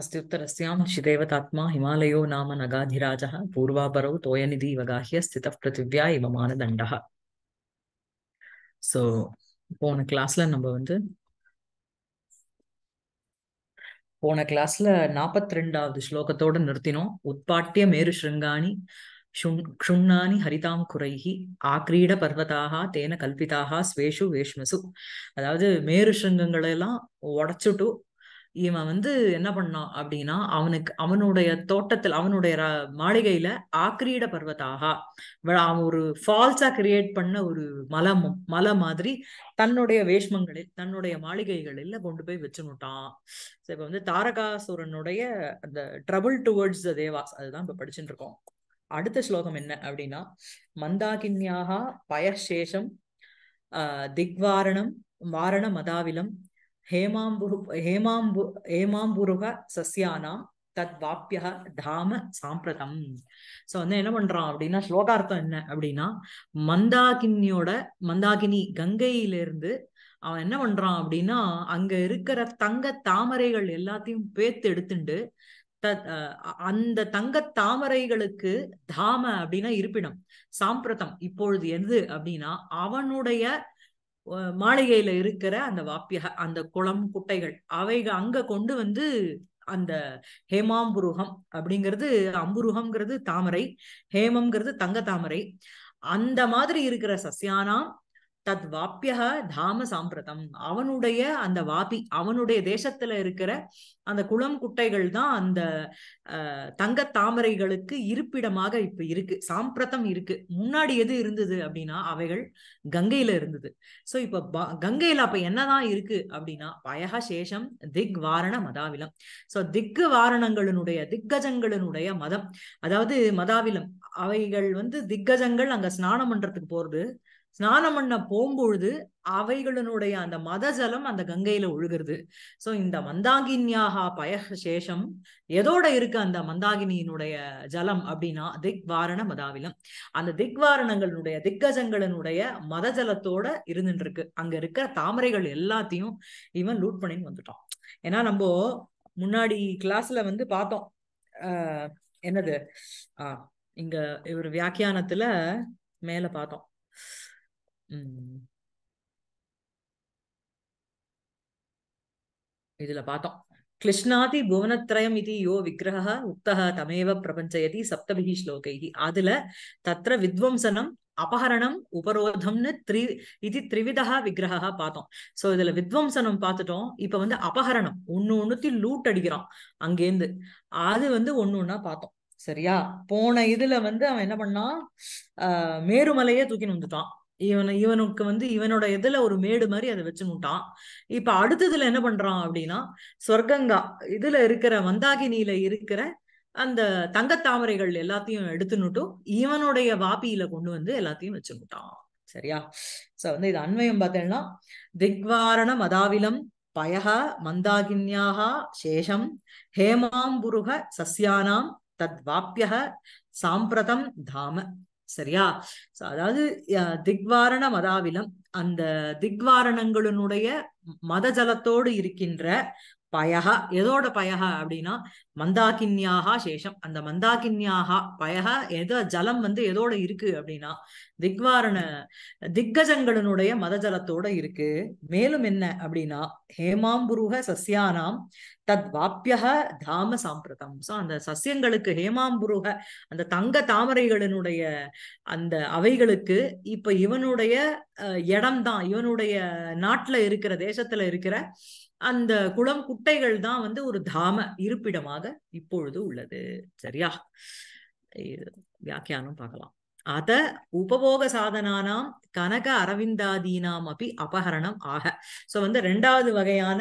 அஸ்தியுத்தரஸ்யாம் ஸ்ரீதேவதாத்மா ஹிமாலயோ நாம नाम नगाधिराजः தோயநிதி तोयनिधिवगाह्य ஸ்தித पृथिव्या इव मानदण्डः ஸோ போன கிளாஸ்ல நம்ம வந்து போன கிளாஸ்ல நாற்பத்தி ரெண்டாவது ஸ்லோகத்தோடு நிறுத்தினோம் உட்பாட்டிய மேரு ஸ்ருங்காணி ஷுண் க்ஷுண்ணானி ஹரிதாம் குறைகி ஆக்ரீட பர்வதாக தேன கல்பிதாக ஸ்வேஷு வேஷ்மசு அதாவது மேரு ஸ்ருங்கங்களை எல்லாம் உடச்சுட்டு இவன் வந்து என்ன பண்ணான் அப்படின்னா அவனுக்கு அவனுடைய தோட்டத்தில் அவனுடைய மாளிகையில ஆக்கிரீட பர்வத்தாகா அவன் ஒரு ஃபால்ஸா கிரியேட் பண்ண ஒரு மலை மலை மாதிரி தன்னுடைய வேஷ்மங்களில் தன்னுடைய மாளிகைகளில் கொண்டு போய் வச்சுனுட்டான் இப்ப வந்து தாரகாசுரனுடைய அந்த ட்ரபுள் டுவர்ட்ஸ் த தேவாஸ் அதுதான் இப்ப படிச்சுட்டு இருக்கோம் அடுத்த ஸ்லோகம் என்ன அப்படின்னா மந்தாகின்யாகா பயசேஷம் திக்வாரணம் வாரண மதாவிலம் ஹேமாம்புரு ஹேமாம்பு हेमाम्बुरुக சசியானாம் தத் வாப்பிய தாம சாம்பிரதம் ஸோ வந்து என்ன பண்றான் அப்படின்னா ஸ்லோகார்த்தம் என்ன அப்படின்னா மந்தாகினியோட மந்தாகினி கங்கையிலிருந்து அவன் என்ன பண்றான் அப்படின்னா அங்க இருக்கிற தங்க தாமரைகள் எல்லாத்தையும் பேத்து எடுத்துண்டு அந்த தங்க தாமரைகளுக்கு தாம அப்படின்னா இருப்பிடம் சாம்பிரதம் இப்பொழுது எது அப்படின்னா அவனுடைய மாளிகையில இருக்கிற அந்த வாப்பிய அந்த குளம் குட்டைகள் அவைக அங்க கொண்டு வந்து அந்த ஹேமாம்புருகம் அப்படிங்கிறது அம்புருகம்ங்கிறது தாமரை ஹேமம்ங்கிறது தங்க தாமரை அந்த மாதிரி இருக்கிற சசியானாம் தத் வாப்பியா தாம சாம்பிரதம் அவனுடைய அந்த வாபி அவனுடைய தேசத்துல இருக்கிற அந்த குளம் குட்டைகள் தான் அந்த தங்க தாமரைகளுக்கு இருப்பிடமாக இப்ப இருக்கு சாம்பிரதம் இருக்கு முன்னாடி எது இருந்தது அப்படின்னா அவைகள் கங்கையில இருந்தது சோ இப்ப கங்கையில அப்ப என்னதான் இருக்கு அப்படின்னா பயக சேஷம் திக் வாரண மதாவிலம் சோ திக் வாரணங்களினுடைய திக்கஜங்களினுடைய மதம் அதாவது மதாவிலம் அவைகள் வந்து திக்கஜங்கள் அங்க ஸ்நானம் பண்றதுக்கு போறது ஸ்நானம் பண்ண போகும்பொழுது அவைகளினுடைய அந்த மத ஜலம் அந்த கங்கையில ஒழுகிறது சோ இந்த மந்தாகின்யாகா பய சேஷம் எதோட இருக்கு அந்த மந்தாகினியினுடைய ஜலம் அப்படின்னா திக்வாரண மதாவிலம் அந்த திக்வாரணங்களுடைய திக்கஜங்களினுடைய மத ஜலத்தோட இருந்துட்டு இருக்கு அங்க இருக்கிற தாமரைகள் எல்லாத்தையும் இவன் லூட் பண்ணின்னு வந்துட்டான் ஏன்னா நம்ம முன்னாடி கிளாஸ்ல வந்து பார்த்தோம் ஆஹ் என்னது ஆஹ் இங்க இவர் வியாக்கியானத்துல மேல பார்த்தோம் இதுல பார்த்தோம். கிருஷ்ணாதி புவனத்ரயம் இதி யோ விக்கிரக உக்தः தமேவ பிரபஞ்சயதி சப்தபிகி ஸ்லோகைஹி. அதுல தத்திர வித்வம்சனம் அபஹரணம் உபரோதம்னு த்ரி இது த்ரிவிதா விக்கிரகா பார்த்தோம் சோ இதுல வித்வம்சனம் பார்த்துட்டோம் இப்ப வந்து அபஹரணம் ஒண்ணு ஒண்ணுத்தி லூட் அடிக்கிறான் அங்கேருந்து அது வந்து ஒண்ணு ஒன்னா பார்த்தோம் சரியா போன இதுல வந்து அவன் என்ன பண்ணான் ஆஹ் மேருமலையே தூக்கின்னு வந்துட்டான் இவன் இவனுக்கு வந்து இவனோட இதுல ஒரு மேடு மாதிரி அதை வச்சுட்டான் இப்ப அடுத்ததுல என்ன பண்றான் அப்படின்னா சொர்க்கங்கா இதுல இருக்கிற மந்தாகினியில இருக்கிற அந்த தங்க தாமரைகள் எல்லாத்தையும் எடுத்துன்னுட்டும் இவனுடைய வாப்பியில கொண்டு வந்து எல்லாத்தையும் வச்சுட்டான் சரியா சோ வந்து இது அண்மையம் பார்த்தேன்னா திக்வாரண மதாவிலம் பயக மந்தாகின்யாக சேஷம் ஹேமாம்புருக சசியானாம் தத் வாப்பியக சாம்பிரதம் தாம சரியா சோ அதாவது திக்வாரண மதாவிலம் அந்த திக்வாரணங்களினுடைய மத ஜலத்தோடு இருக்கின்ற பயகா எதோட பயக அப்படின்னா மந்தாக்கின்யாக சேஷம் அந்த மந்தாக்கின்யாக பயகா எதோ ஜலம் வந்து எதோட இருக்கு அப்படின்னா திக்வாரண திக்கஜங்களினுடைய மத ஜலத்தோட இருக்கு மேலும் என்ன அப்படின்னா ஹேமாம்புருக சசியானாம் தத் வாப்பியக தாம சாம்பிரதம் ஸோ அந்த சசியங்களுக்கு ஹேமாம்புருக அந்த தங்க தாமரைகளினுடைய அந்த அவைகளுக்கு இப்ப இவனுடைய இடம்தான் இவனுடைய நாட்டுல இருக்கிற தேசத்துல இருக்கிற அந்த குளம் குட்டைகள் தான் வந்து ஒரு தாம இருப்பிடமாக இப்பொழுது உள்ளது சரியா வியாக்கியானம் பார்க்கலாம் அத உபபோக சாதனானாம் கனக அரவிந்தாதீனாம் அப்படி அபகரணம் ஆக சோ வந்து ரெண்டாவது வகையான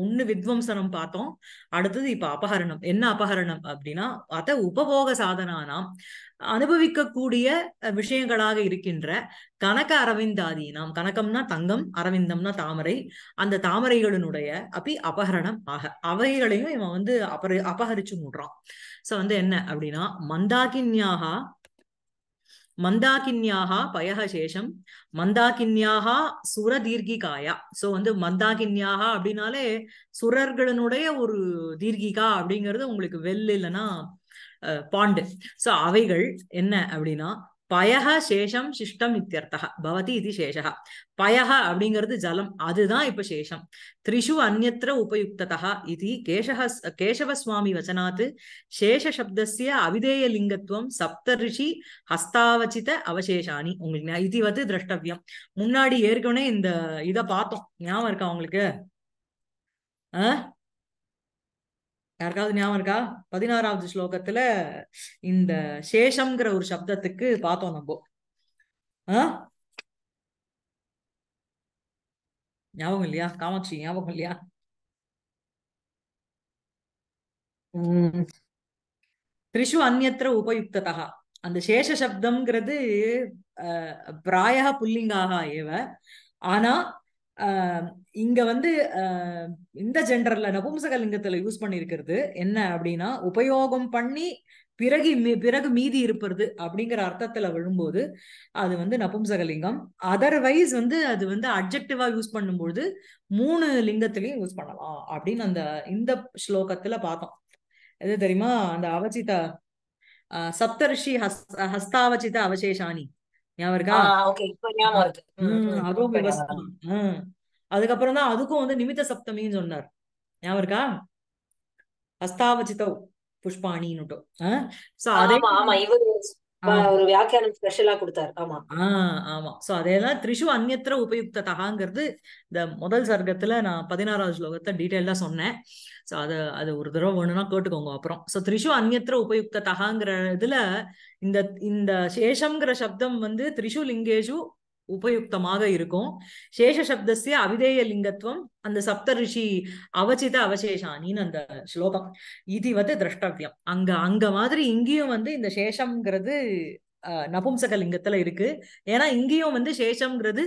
ஒண்ணு வித்வம்சனம் பார்த்தோம் அடுத்தது இப்ப அபகரணம் என்ன அபகரணம் அப்படின்னா அத உபபோக சாதனானாம் அனுபவிக்கக்கூடிய விஷயங்களாக இருக்கின்ற கனக அரவிந்தாதி நாம் கணக்கம்னா தங்கம் அரவிந்தம்னா தாமரை அந்த தாமரைகளினுடைய அப்படி அபகரணம் ஆக அவைகளையும் இவன் வந்து அபரி அபகரிச்சு முடுறான் சோ வந்து என்ன அப்படின்னா மந்தாகின்யாகா மந்தாகின்யாகா பயக சேஷம் சுர சுரதீர்கிகாயா சோ வந்து மந்தாகின்யாகா அப்படின்னாலே சுரர்களுடைய ஒரு தீர்கிகா அப்படிங்கிறது உங்களுக்கு வெல் இல்லைன்னா பாண்டு சோ அவைகள் என்ன அப்படின்னா பயக சேஷம் சிஷ்டம் இத்தியர்த்தக பவதி இது சேஷக பயக அப்படிங்கிறது ஜலம் அதுதான் இப்ப சேஷம் த்ரிஷு அந்நத்திர உபயுக்ததா இது கேசக கேசவசுவாமி வச்சனாத் சேஷ சப்தசிய அவிதேயலிங்கத்துவம் சப்தரிஷி ஹஸ்தாவச்சித அவசேஷானி உங்களுக்கு இது வந்து திரஷ்டவியம் முன்னாடி ஏற்கனவே இந்த இதை பார்த்தோம் ஞாபகம் இருக்கா உங்களுக்கு ஆஹ் யாருக்காவது ஞாபகம் இருக்கா பதினாறாவது ஸ்லோகத்துல இந்த சேஷம்ங்கிற ஒரு சப்தத்துக்கு பார்த்தோம் நம்ம ஆஹ் ஞாபகம் இல்லையா காமாட்சி ஞாபகம் இல்லையா த்ரிஷு அந்நத்திர உபயுக்ததா அந்த சேஷ சப்தம்ங்கிறது பிராய புல்லிங்காக ஏவ ஆனா இங்க வந்து இந்த ஜெண்டர்ல நபும்சக லிங்கத்துல யூஸ் பண்ணிருக்கிறது என்ன அப்படின்னா உபயோகம் பண்ணி பிறகு பிறகு மீதி இருப்பது அப்படிங்கிற அர்த்தத்துல விழும்போது அது வந்து நபும்சகலிங்கம் அதர்வைஸ் வந்து அது வந்து அப்ஜெக்டிவா யூஸ் பண்ணும்போது மூணு லிங்கத்திலையும் யூஸ் பண்ணலாம் அப்படின்னு அந்த இந்த ஸ்லோகத்துல பார்த்தோம் எது தெரியுமா அந்த அவச்சிதா சப்தர்ஷி ஹஸ் ஹஸ்தாவச்சித அவசேஷானி ஞாபகம் அதுவும் அதுக்கப்புறம் தான் அதுக்கும் வந்து நிமித்த சப்தமின்னு சொன்னார் ஞாபகம் இருக்கா அஸ்தாவச்சிதவ் ஒரு ஆமா ஆஹ் ஆமா சோ த்ரிஷு இந்த முதல் சர்க்கத்துல நான் பதினாறாவது ஸ்லோகத்தை டீட்டெயில்டா சொன்னேன் ஸோ அதை அது ஒரு தடவை வேணும்னா கேட்டுக்கோங்க அப்புறம் ஸோ த்ரிஷு அந்நத்திர தகாங்கிற இதுல இந்த இந்த சேஷம்ங்கிற சப்தம் வந்து த்ரிஷு லிங்கேஷு உபயுக்தமாக இருக்கும் சேஷ சப்தசிய அவிதேய லிங்கத்துவம் அந்த சப்த ரிஷி அவச்சித அவசேஷானின்னு அந்த ஸ்லோகம் இது வந்து திரஷ்டவியம் அங்க அங்க மாதிரி இங்கேயும் வந்து இந்த சேஷம்ங்கிறது நபும்சகலிங்கத்துல இருக்கு ஏன்னா இங்கேயும் வந்து சேஷம்ங்கிறது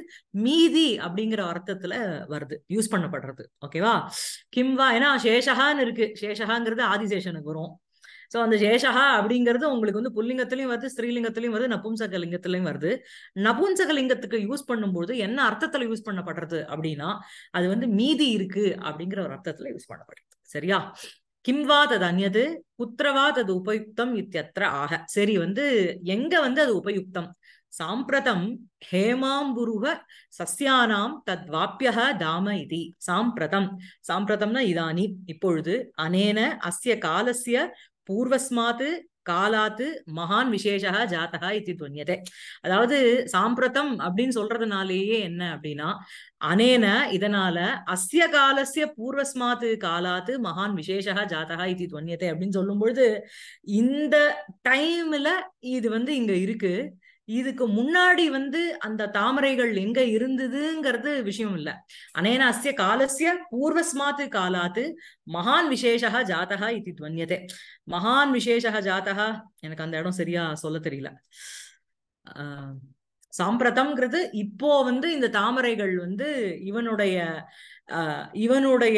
மீதி அப்படிங்கிற அர்த்தத்துல வருது யூஸ் பண்ணப்படுறது ஓகேவா கிம்வா ஏன்னா சேஷகான்னு இருக்கு சேஷகாங்கிறது ஆதிசேஷனுக்கு வரும் ஸோ அந்த சேஷகா அப்படிங்கிறது உங்களுக்கு வந்து புல்லிங்கத்திலையும் வருது ஸ்ரீலிங்கத்திலையும் வருது நபும்சகலிங்கத்திலையும் வருது நபும்சகலிங்கத்துக்கு யூஸ் பண்ணும்போது என்ன அர்த்தத்துல யூஸ் பண்ணப்படுறது அப்படின்னா அது வந்து மீதி இருக்கு அப்படிங்கிற ஒரு அர்த்தத்துல யூஸ் பண்ணப்படுறது சரியா கிம் வா தது அந்நது குத்திரவா தது உபயுக்தம் இத்தியத்திர ஆக சரி வந்து எங்க வந்து அது உபயுக்தம் சாம்பிரதம் ஹேமாம்புருக சசியானாம் தத் வாப்பியக தாம இதி சாம்பிரதம் சாம்பிரதம்னா இதானி இப்பொழுது அனேன அஸ்ய காலசிய பூர்வஸ்மாத்து காலாத்து மகான் விசேஷகா ஜாத்தகா இத்தி துவன்யதே அதாவது சாம்பிரதம் அப்படின்னு சொல்றதுனாலேயே என்ன அப்படின்னா அனேன இதனால அஸ்ய காலசிய பூர்வஸ்மாத்து காலாத்து மகான் விசேஷகா ஜாத்தகா இத்தி துவன்யதே அப்படின்னு சொல்லும் பொழுது இந்த டைம்ல இது வந்து இங்க இருக்கு இதுக்கு முன்னாடி வந்து அந்த தாமரைகள் எங்க இருந்ததுங்கிறது விஷயம் இல்ல அனேனாசிய காலசிய பூர்வஸ்மாத்து காலாத்து மகான் விசேஷகா ஜாத்தகா இது துவன்யதே மகான் விசேஷகா ஜாத்தகா எனக்கு அந்த இடம் சரியா சொல்ல தெரியல ஆஹ் சாம்பிரதம்ங்கிறது இப்போ வந்து இந்த தாமரைகள் வந்து இவனுடைய ஆஹ் இவனுடைய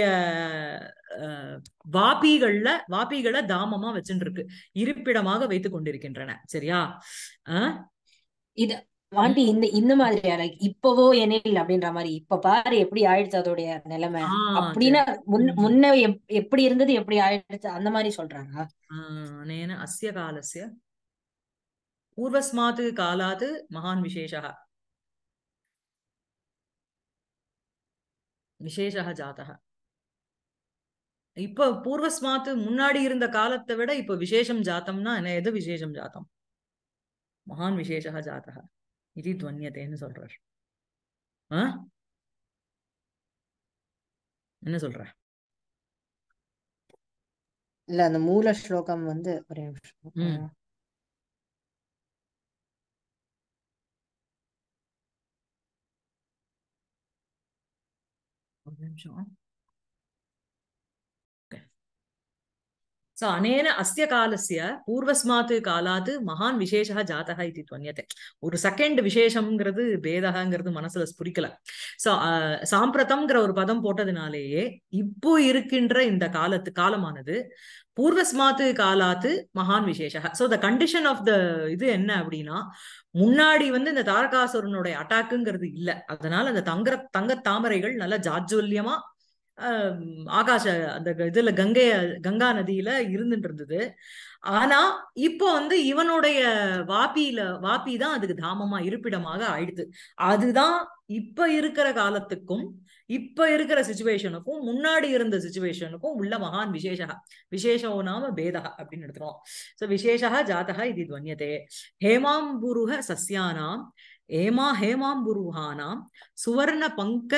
வாபிகள்ல வாபிகளை தாமமா வச்சுட்டு இருக்கு இருப்பிடமாக வைத்து கொண்டிருக்கின்றன சரியா ஆஹ் இது வாண்டி இந்த இந்த மாதிரி லைக் இப்பவோ எனில் அப்படின்ற மாதிரி இப்ப பாரு எப்படி ஆயிடுச்சு அதோடைய நிலைமை அப்படின்னா முன்ன எப்படி இருந்தது எப்படி ஆயிடுச்சு அந்த மாதிரி சொல்றாங்க அனேன அஸ்ய காலசிய பூர்வஸ்மாத்து காலாது மகான் விசேஷா விசேஷா ஜாதா இப்ப பூர்வஸ்மாத் முன்னாடி இருந்த காலத்தை விட இப்ப விசேஷம் ஜாத்தம்னா என்ன எது விசேஷம் ஜாத்தம் மகான் விசேஷா ஜாத்தா இது துவன்யத்தைன்னு சொல்றார் என்ன சொல்ற இல்ல அந்த மூல ஸ்லோகம் வந்து ஒரே நிமிஷம் நிமிஷம் சோ அனேன அஸ்ய காலசிய பூர்வஸ்மாத் காலாத் மகான் विशेषः जातः இது துவன்யத்தை ஒரு செகண்ட் விசேஷம்ங்கிறது பேதகங்கிறது மனசுல புரிக்கல சோ சாம்பிரதம்ங்கிற ஒரு பதம் போட்டதுனாலேயே இப்போ இருக்கின்ற இந்த காலத்து காலமானது பூர்வஸ்மாத்து காலாத்து மகான் விசேஷ so the condition of the இது என்ன அப்படின்னா முன்னாடி வந்து இந்த தாரகாசுரனுடைய அட்டாக்குங்கிறது இல்லை அதனால அந்த தங்க தங்க தாமரைகள் நல்லா ஜாஜ்வல்யமா ஆகாஷ அந்த இதுல கங்கைய கங்கா நதியில இருந்துட்டு இருந்தது ஆனா இப்போ வந்து இவனுடைய வாப்பியில வாப்பி தான் அதுக்கு தாமமா இருப்பிடமாக ஆயிடுது அதுதான் இப்ப இருக்கிற காலத்துக்கும் இப்ப இருக்கிற சுச்சுவேஷனுக்கும் முன்னாடி இருந்த சுச்சுவேஷனுக்கும் உள்ள மகான் விசேஷகா விசேஷோ நாம பேதா அப்படின்னு எடுத்துருவோம் சோ விசேஷகா ஜாதகா இது துவன்யதே ஹேமாம்புருக சஸ்யானாம் ஏமா ஹேமாம்புருஹானாம் சுவர்ண பங்க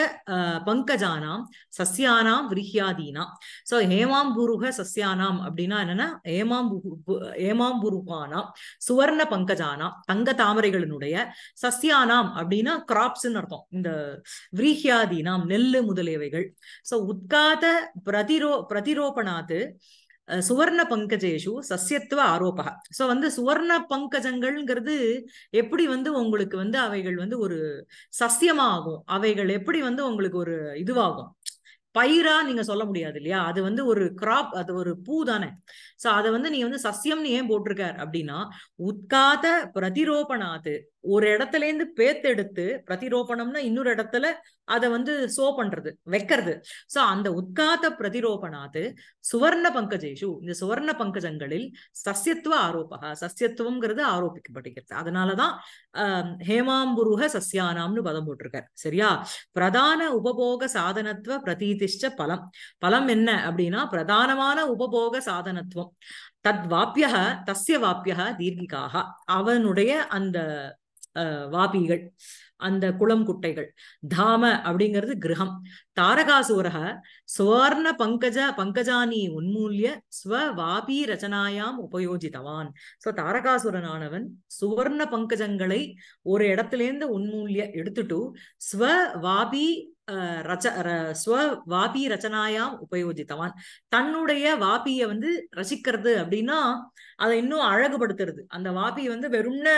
பங்கஜானாம் சசியானாம் விரிஹியாதீனாம் ஸோ ஹேமாம்புருக சசியானாம் அப்படின்னா என்னன்னா ஏமாம்பு ஏமாம்புருகானாம் சுவர்ண பங்கஜானாம் தங்க தாமரைகளினுடைய சசியானாம் அப்படின்னா கிராப்ஸ்ன்னு அர்த்தம் இந்த விரிஹியாதீனாம் நெல்லு முதலியவைகள் ஸோ உத்காத பிரதிரோ பிரதிரோபணாத்து சுவர்ண பங்கஜேஷு சசியத்துவ ஆரோபா சோ வந்து சுவர்ண பங்கஜங்கள்ங்கிறது எப்படி வந்து உங்களுக்கு வந்து அவைகள் வந்து ஒரு சசியமாகும் அவைகள் எப்படி வந்து உங்களுக்கு ஒரு இதுவாகும் பயிரா நீங்க சொல்ல முடியாது இல்லையா அது வந்து ஒரு கிராப் அது ஒரு பூ தானே சோ அதை வந்து நீங்க வந்து சசியம்னு ஏன் போட்டிருக்காரு அப்படின்னா உட்காத பிரதிரோபணாது ஒரு இடத்துல இருந்து பேத்தெடுத்து பிரதிரோபணம்னா இன்னொரு இடத்துல அதை வந்து சோ பண்றது வைக்கிறது சோ அந்த உத்காத பிரதிரோபணாது சுவர்ண பங்கஜேஷு இந்த சுவர்ண பங்கஜங்களில் சசியத்துவ ஆரோப்பக சசியத்துவம்ங்கிறது ஆரோபிக்கப்படுகிறது அதனாலதான் அஹ் ஹேமாம்புருக சசியானாம்னு பதம் போட்டிருக்காரு சரியா பிரதான உபபோக சாதனத்துவ பிரதீதிஷ்ட பலம் பலம் என்ன அப்படின்னா பிரதானமான உபபோக சாதனத்துவம் தத் வாப்பியக தஸ்ய வாப்பியக தீர்கிகாக அவனுடைய அந்த வாபிகள் அந்த குளம் குட்டைகள் தாம அப்படிங்கிறது கிரகம் தாரகாசுரக சுவர்ண பங்கஜ பங்கஜானி உன்மூல்ய ஸ்வ வாபி ரச்சனாயாம் உபயோஜித்தவான் சோ தாரகாசுரனானவன் சுவர்ண பங்கஜங்களை ஒரு இடத்துல இருந்து உன்மூல்ய எடுத்துட்டு ஸ்வ வாபி ரச்ச ஸ்வ வாபி ரச்சனாயாம் உபயோகித்தவான் தன்னுடைய வாபிய வந்து ரசிக்கிறது அப்படின்னா அதை இன்னும் அழகுபடுத்துறது அந்த வாபியை வந்து வெறும்ன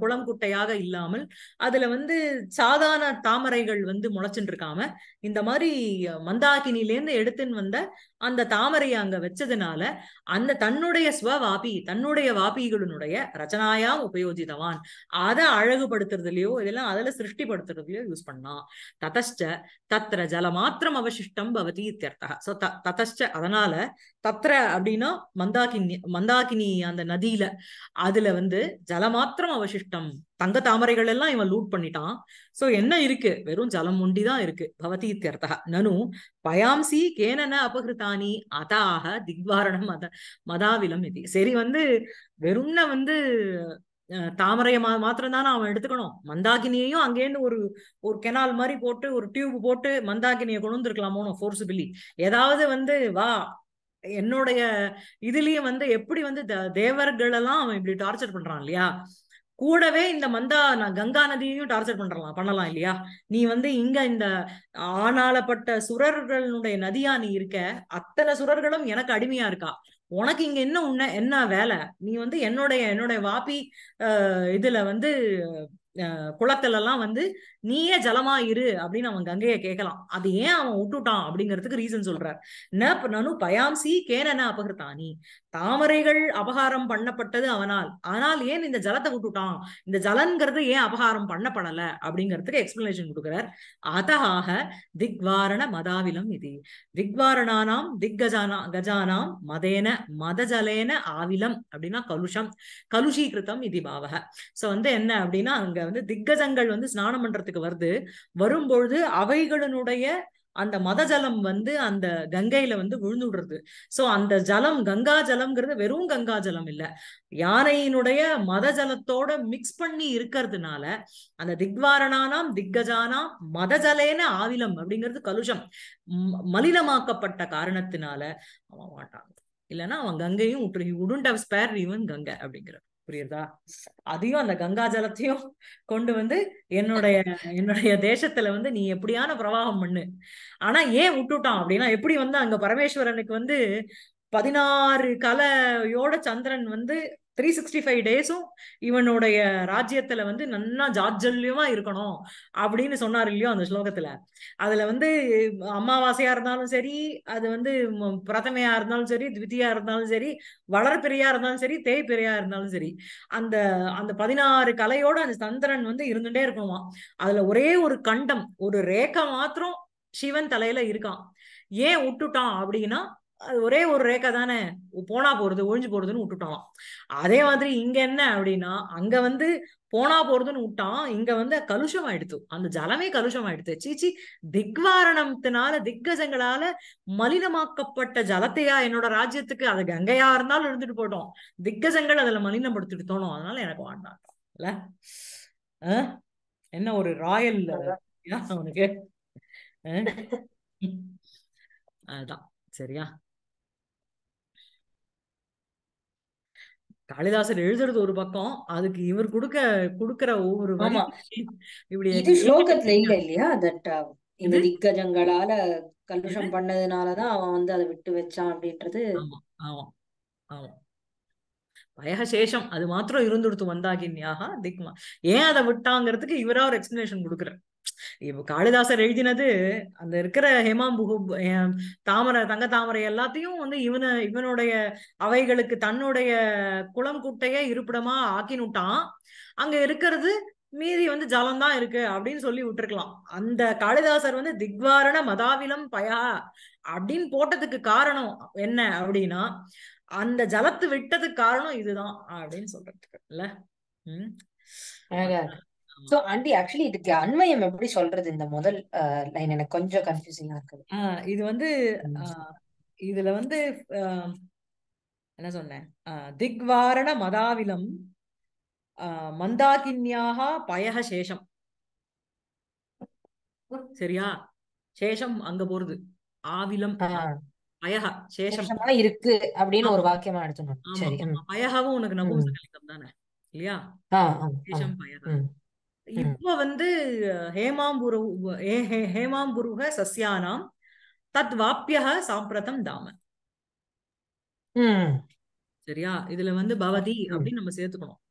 குளம் குட்டையாக இல்லாமல் அதுல வந்து சாதாரண தாமரைகள் வந்து முளைச்சுட்டு இருக்காம இந்த மாதிரி மந்தாகினிலேருந்து எடுத்துன்னு வந்த அந்த தாமரையை அங்க வச்சதுனால அந்த தன்னுடைய ஸ்வ வாபி தன்னுடைய வாபிகளினுடைய ரச்சனாயா உபயோஜிதவான் அதை அழகுபடுத்துறதுலயோ இதெல்லாம் அதுல சிருஷ்டிப்படுத்துறதுலயோ யூஸ் பண்ணான் ததஷ்ட தத்ர ஜலமாத்திரம் அவசிஷ்டம் பவதி இத்தியர்த்தா சோ த ததஷ்ட அதனால தத்ர அப்படின்னா மந்தாகினி மந்தாகினி அந்த நதியில அதுல வந்து ஜலமாத்திரம் அவசிஷ்டம் தங்க தாமரைகள் எல்லாம் இவன் லூட் பண்ணிட்டான் சோ என்ன இருக்கு வெறும் ஜலம் ஒண்டிதான் இருக்கு பவதி இத்தியர்த்தா நனு பயாம்சி கேனன அபகிருத்தானி அதாக திக்வாரணம் மத மதாவிலம் இது சரி வந்து வெறும்ன வந்து தாமரையை மா மாத்திரம் தானே அவன் எடுத்துக்கணும் மந்தாகினியையும் அங்கேருந்து ஒரு ஒரு கெனால் மாதிரி போட்டு ஒரு டியூப் போட்டு மந்தாகினியை கொண்டு வந்துருக்கலாமோனோ பில்லி ஏதாவது வந்து வா என்னுடைய இதுலயும் வந்து எப்படி வந்து தேவர்கள் எல்லாம் அவன் இப்படி டார்ச்சர் பண்றான் இல்லையா கூடவே இந்த மந்தா நான் கங்கா நதியையும் டார்ச்சர் பண்றலாம் பண்ணலாம் இல்லையா நீ வந்து இங்க இந்த ஆனாலப்பட்ட சுரர்களுடைய நதியா நீ இருக்க அத்தனை சுரர்களும் எனக்கு அடிமையா இருக்கா உனக்கு இங்க என்ன உன்ன என்ன வேலை நீ வந்து என்னுடைய என்னுடைய வாபி இதுல வந்து குளத்துல எல்லாம் வந்து நீயே ஜலமா இரு அப்படின்னு அவன் கங்கையை கேட்கலாம் அது ஏன் அவன் விட்டுட்டான் அப்படிங்கிறதுக்கு ரீசன் சொல்றார் ந நனு பயாம்சி கேன அபகிருத்தானி தாமரைகள் அபகாரம் பண்ணப்பட்டது அவனால் ஆனால் ஏன் இந்த ஜலத்தை விட்டுட்டான் இந்த ஜலங்கிறது ஏன் அபகாரம் பண்ணப்படல அப்படிங்கிறதுக்கு எக்ஸ்பிளனேஷன் கொடுக்குறார் அதாக திக்வாரண மதாவிலம் இது திக்வாரணானாம் திக்கஜானா கஜானாம் மதேன மதஜலேன ஆவிலம் அப்படின்னா கலுஷம் கலுஷீகிருத்தம் இது பாவக சோ வந்து என்ன அப்படின்னா அங்க வந்து திக்கஜங்கள் வந்து ஸ்நானம் பண்றதுக்கு உலகத்துக்கு வருது வரும்பொழுது அவைகளினுடைய அந்த மத ஜலம் வந்து அந்த கங்கையில வந்து விழுந்துடுறது சோ அந்த ஜலம் கங்கா ஜலம்ங்கிறது வெறும் கங்கா ஜலம் இல்ல யானையினுடைய மத ஜலத்தோட மிக்ஸ் பண்ணி இருக்கிறதுனால அந்த திக்வாரணானாம் திக்கஜானாம் மத ஜலேன ஆவிலம் அப்படிங்கிறது கலுஷம் மலினமாக்கப்பட்ட காரணத்தினால அவன் மாட்டான் இல்லைன்னா அவன் கங்கையும் உடுண்ட் ஸ்பேர் ஈவன் கங்கை அப்படிங்கிறது புரியுதா அதையும் அந்த கங்கா ஜலத்தையும் கொண்டு வந்து என்னுடைய என்னுடைய தேசத்துல வந்து நீ எப்படியான பிரவாகம் பண்ணு ஆனா ஏன் விட்டுட்டான் அப்படின்னா எப்படி வந்து அங்க பரமேஸ்வரனுக்கு வந்து பதினாறு கலையோட சந்திரன் வந்து த்ரீ சிக்ஸ்டி ஃபைவ் டேஸும் இவனுடைய ராஜ்யத்துல வந்து நல்லா ஜாஜல்யமா இருக்கணும் அப்படின்னு சொன்னார் இல்லையோ அந்த ஸ்லோகத்துல அதுல வந்து அமாவாசையா இருந்தாலும் சரி அது வந்து பிரதமையா இருந்தாலும் சரி த்விதியா இருந்தாலும் சரி வளர்பிரியா இருந்தாலும் சரி தேய்பிரியா இருந்தாலும் சரி அந்த அந்த பதினாறு கலையோட அந்த சந்திரன் வந்து இருந்துட்டே இருக்கணுமா அதுல ஒரே ஒரு கண்டம் ஒரு ரேகா மாத்திரம் சிவன் தலையில இருக்கான் ஏன் விட்டுட்டான் அப்படின்னா அது ஒரே ஒரு ரேக்கா தானே போனா போறது ஒழிஞ்சு போறதுன்னு விட்டுட்டான் அதே மாதிரி இங்க என்ன அப்படின்னா அங்க வந்து போனா போறதுன்னு விட்டான் இங்க வந்து கலுஷம் ஆயிடுத்து அந்த ஜலமே கலுஷம் ஆயிடுத்து சீச்சி திக்வாரணத்தினால திக்கஜங்களால மலினமாக்கப்பட்ட ஜலத்தையா என்னோட ராஜ்யத்துக்கு அது கங்கையா இருந்தாலும் இருந்துட்டு போட்டோம் திக்கஜங்கள் அதுல மலினப்படுத்திட்டு தோணும் அதனால எனக்கு வேண்டாம் இல்ல என்ன ஒரு ராயல் அவனுக்கு அதுதான் சரியா காளிதாசன் எழுதுறது ஒரு பக்கம் அதுக்கு இவர் கொடுக்க கொடுக்கற ஒவ்வொரு இப்படி ஸ்லோகத்துல இல்ல இல்லையா தட் இந்த திக்கஜங்களால கலுஷம் பண்ணதுனாலதான் அவன் வந்து அதை விட்டு வச்சான் அப்படின்றது ஆமா ஆமா பயகசேஷம் அது மாத்திரம் இருந்துடுத்து வந்தாகின்யாகா திக்மா ஏன் அதை விட்டாங்கிறதுக்கு இவரா ஒரு எக்ஸ்பிளனேஷன் கொடுக்குறார் காளிதாசர் எழுதினது அந்த இருக்கிற ஹேமாம்புகு தாமரை தங்க தாமரை எல்லாத்தையும் வந்து இவன இவனுடைய அவைகளுக்கு தன்னுடைய குளம் குட்டைய இருப்பிடமா ஆக்கினுட்டான் அங்க இருக்கிறது மீதி வந்து ஜலம்தான் இருக்கு அப்படின்னு சொல்லி விட்டுருக்கலாம் அந்த காளிதாசர் வந்து திக்வாரண மதாவிலம் பயா அப்படின்னு போட்டதுக்கு காரணம் என்ன அப்படின்னா அந்த ஜலத்து விட்டதுக்கு காரணம் இதுதான் அப்படின்னு சொல்றதுக்கு இல்ல உம் சோ ஆண்டி ஆக்சுவலி இதுக்கு அண்மயம் எப்படி சொல்றது இந்த முதல் லைன் எனக்கு கொஞ்சம் கன்ஃபியூசிங்கா இருக்குது இது வந்து இதுல வந்து என்ன சொன்னேன் திக்வாரண மதாவிலம் மந்தாகின்யாக பயக சேஷம் சரியா சேஷம் அங்க போறது ஆவிலம் பயக சேஷம் இருக்கு அப்படின்னு ஒரு வாக்கியமா எடுத்துக்கணும் பயகவும் உனக்கு நபும்சகலிங்கம் தானே இல்லையா சேஷம் பயக இப்ப வந்து ஹேமாம்புரு ஹேமாம்புருக சசியானாம் தத் வாப்பியக சாம்பிரதம் தாம சரியா இதுல வந்து பவதி அப்படின்னு நம்ம சேர்த்துக்கணும்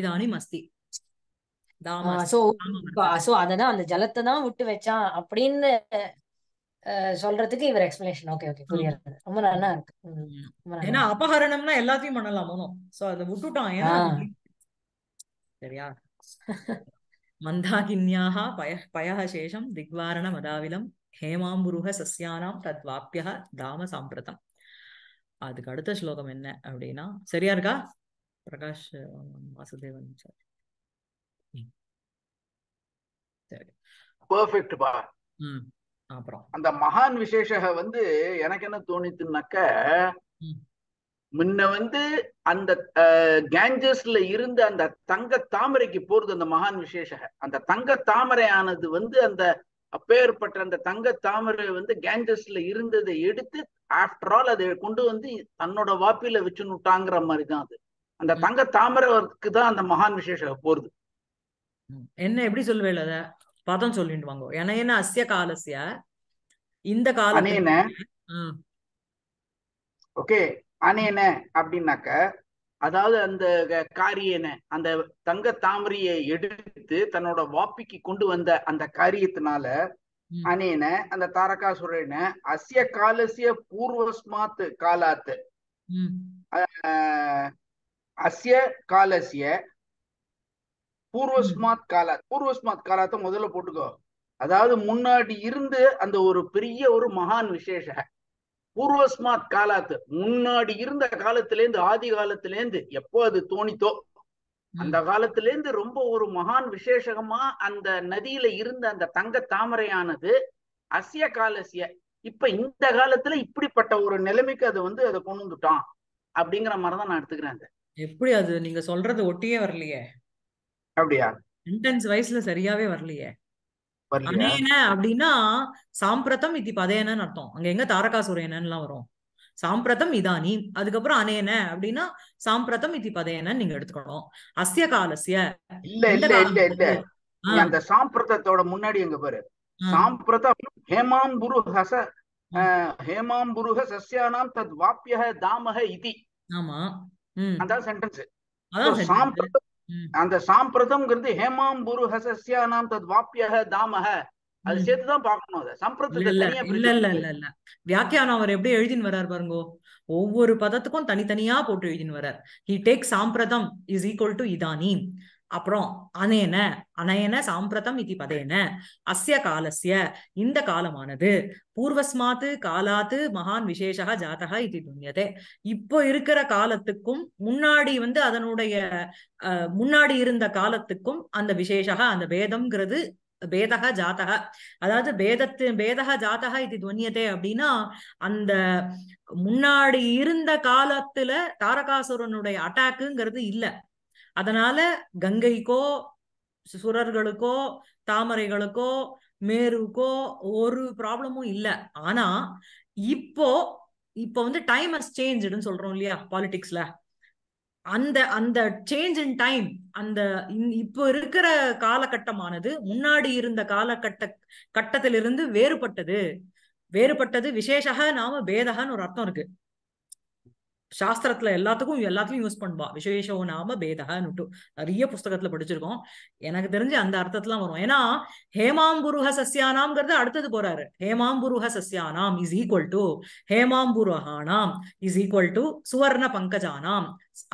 இதானி மஸ்தி அதான் அந்த ஜலத்தை தான் விட்டு வச்சான் அப்படின்னு சொல்றதுக்கு இவர் எக்ஸ்பிளேஷன் ஓகே ஓகே ரொம்ப நல்லா இருக்கு ஏன்னா அபகரணம்னா எல்லாத்தையும் பண்ணலாம் மோனோ சோ அதை விட்டுட்டான் சரியா மந்தாகின்யாः பய பயசேஷம் திக்வாரண மதாவிலம் ஹேமாம்புருக சஸ்யானாம் தத்வாப்பியா தாம சாம்பிரதம் அதுக்கு அடுத்த ஸ்லோகம் என்ன அப்படின்னா சரியா இருக்கா பிரகாஷ் வாசுதேவன் சார் பா அப்புறம் அந்த மகான் விசேஷக வந்து எனக்கு என்ன தோணித்துனாக்க முன்ன வந்து அந்த கேஞ்சஸ்ல இருந்து அந்த தங்க தாமரைக்கு போறது அந்த மகான் விசேஷக அந்த தங்க தாமரையானது வந்து அந்த அப்பேற்பட்ட அந்த தங்க தாமரை வந்து கேஞ்சஸ்ல இருந்ததை எடுத்து ஆஃப்டர் ஆல் அதை கொண்டு வந்து தன்னோட வாப்பில வச்சுனுட்டாங்கிற மாதிரி தான் அது அந்த தங்க தாமரைக்கு தான் அந்த மகான் விசேஷ போறது என்ன எப்படி சொல்லுவேல அத பதம் சொல்லிட்டு வாங்க ஏன்னா என்ன அசிய காலசிய இந்த காலம் ஓகே அனேன அப்படின்னாக்க அதாவது அந்த காரியன அந்த தங்க தாமரையை எடுத்து தன்னோட வாப்பிக்கு கொண்டு வந்த அந்த காரியத்தினால அனேன அந்த தாரகாசுரன அசிய காலசிய பூர்வஸ்மாத் காலாத்து அசிய காலசிய பூர்வஸ்மாத் காலாத் பூர்வஸ்மாத் காலாத்த முதல்ல போட்டுக்கோ அதாவது முன்னாடி இருந்து அந்த ஒரு பெரிய ஒரு மகான் விசேஷம் பூர்வஸ்மாத் காலாத்து முன்னாடி இருந்த காலத்திலேருந்து ஆதி காலத்திலேருந்து எப்போ அது தோணித்தோ அந்த காலத்திலேருந்து ரொம்ப ஒரு மகான் விசேஷகமா அந்த நதியில இருந்த அந்த தங்க தாமரையானது அசிய காலசிய இப்ப இந்த காலத்துல இப்படிப்பட்ட ஒரு நிலைமைக்கு அதை வந்து அதை கொண்டு வந்துட்டான் அப்படிங்கிற மாதிரிதான் நான் எடுத்துக்கிறேன் எப்படி அது நீங்க சொல்றது ஒட்டியே வரலையே அப்படியா இன்டென்ஸ் வயசுல சரியாவே வரலையே அப்படின்னா சாம்பிரதம் இத்தி பதையனன்னு அர்த்தம் அங்க எங்க தாரகாசுரேனன்னு எல்லாம் வரும் சாம்பிரதம் இதானி அதுக்கப்புறம் அனேன அப்படின்னா சாம்பிரதம் இது பதையனன்னு நீங்க எடுத்துக்கணும் அஸ்ய காலசிய இல்ல இல்ல இல்ல இல்ல அந்த சாம்பிரதத்தோட முன்னாடி எங்க பாரு சாம்பிரதம் ஹேமாம் குரு ஹச ஹேமாம் புருக தத் வாப்பியக தாமக இதி ஆமா அதான் சென்டென்ஸ் சாம்பிரதம் அந்த சாம்பிரதம்ங்கிறது ஹேமாம்புரு நாம் தத் வாப்பியக தாமஹ அது சேர்த்துதான் பாக்கணும் அதை சம்பிரதம் இல்ல இல்ல இல்ல இல்ல வியாக்கியானம் அவர் எப்படி எழுதின்னு வர்றார் பாருங்கோ ஒவ்வொரு பதத்துக்கும் தனித்தனியா போட்டு எழுதின்னு வர்றார் ஹி டேக் சாம்பிரதம் இஸ் ஈக்குவல் டு இதானி அப்புறம் அனேன அனயன சாம்பிரதம் இது பதேன அஸ்ய காலசிய இந்த காலமானது பூர்வஸ்மாத்து காலாத்து மகான் விசேஷா ஜாத்தகா இது துன்யதே இப்போ இருக்கிற காலத்துக்கும் முன்னாடி வந்து அதனுடைய முன்னாடி இருந்த காலத்துக்கும் அந்த விசேஷா அந்த வேதம்ங்கிறது பேதக ஜாதக அதாவது பேதத்து பேதக ஜாதக இது துவன்யதே அப்படின்னா அந்த முன்னாடி இருந்த காலத்துல தாரகாசுரனுடைய அட்டாக்குங்கிறது இல்லை அதனால கங்கைக்கோ சுரர்களுக்கோ தாமரைகளுக்கோ மேருக்கோ ஒரு ப்ராப்ளமும் இல்லை ஆனா இப்போ இப்போ வந்து டைம் அஸ் சேஞ்சுன்னு சொல்றோம் இல்லையா பாலிடிக்ஸ்ல அந்த அந்த சேஞ்ச் இன் டைம் அந்த இப்போ இருக்கிற காலகட்டமானது முன்னாடி இருந்த காலகட்ட கட்டத்திலிருந்து வேறுபட்டது வேறுபட்டது விசேஷக நாம பேதகன்னு ஒரு அர்த்தம் இருக்கு சாஸ்திரத்துல எல்லாத்துக்கும் எல்லாத்துலயும் யூஸ் பண்ணுவா விசேஷோ நாம பேதகன்னுட்டு நிறைய புஸ்தகத்துல படிச்சிருக்கோம் எனக்கு தெரிஞ்சு அந்த அர்த்தத்துல வரும் ஏன்னா ஹேமாம்புருஹ சசியானாம்ங்கிறது அடுத்தது போறாரு ஹேமாம்புருஹ சசியானாம் இஸ் ஈக்குவல் டு ஹேமாம்புருஹானாம் இஸ் ஈக்குவல் டு சுவர்ண பங்கஜானாம்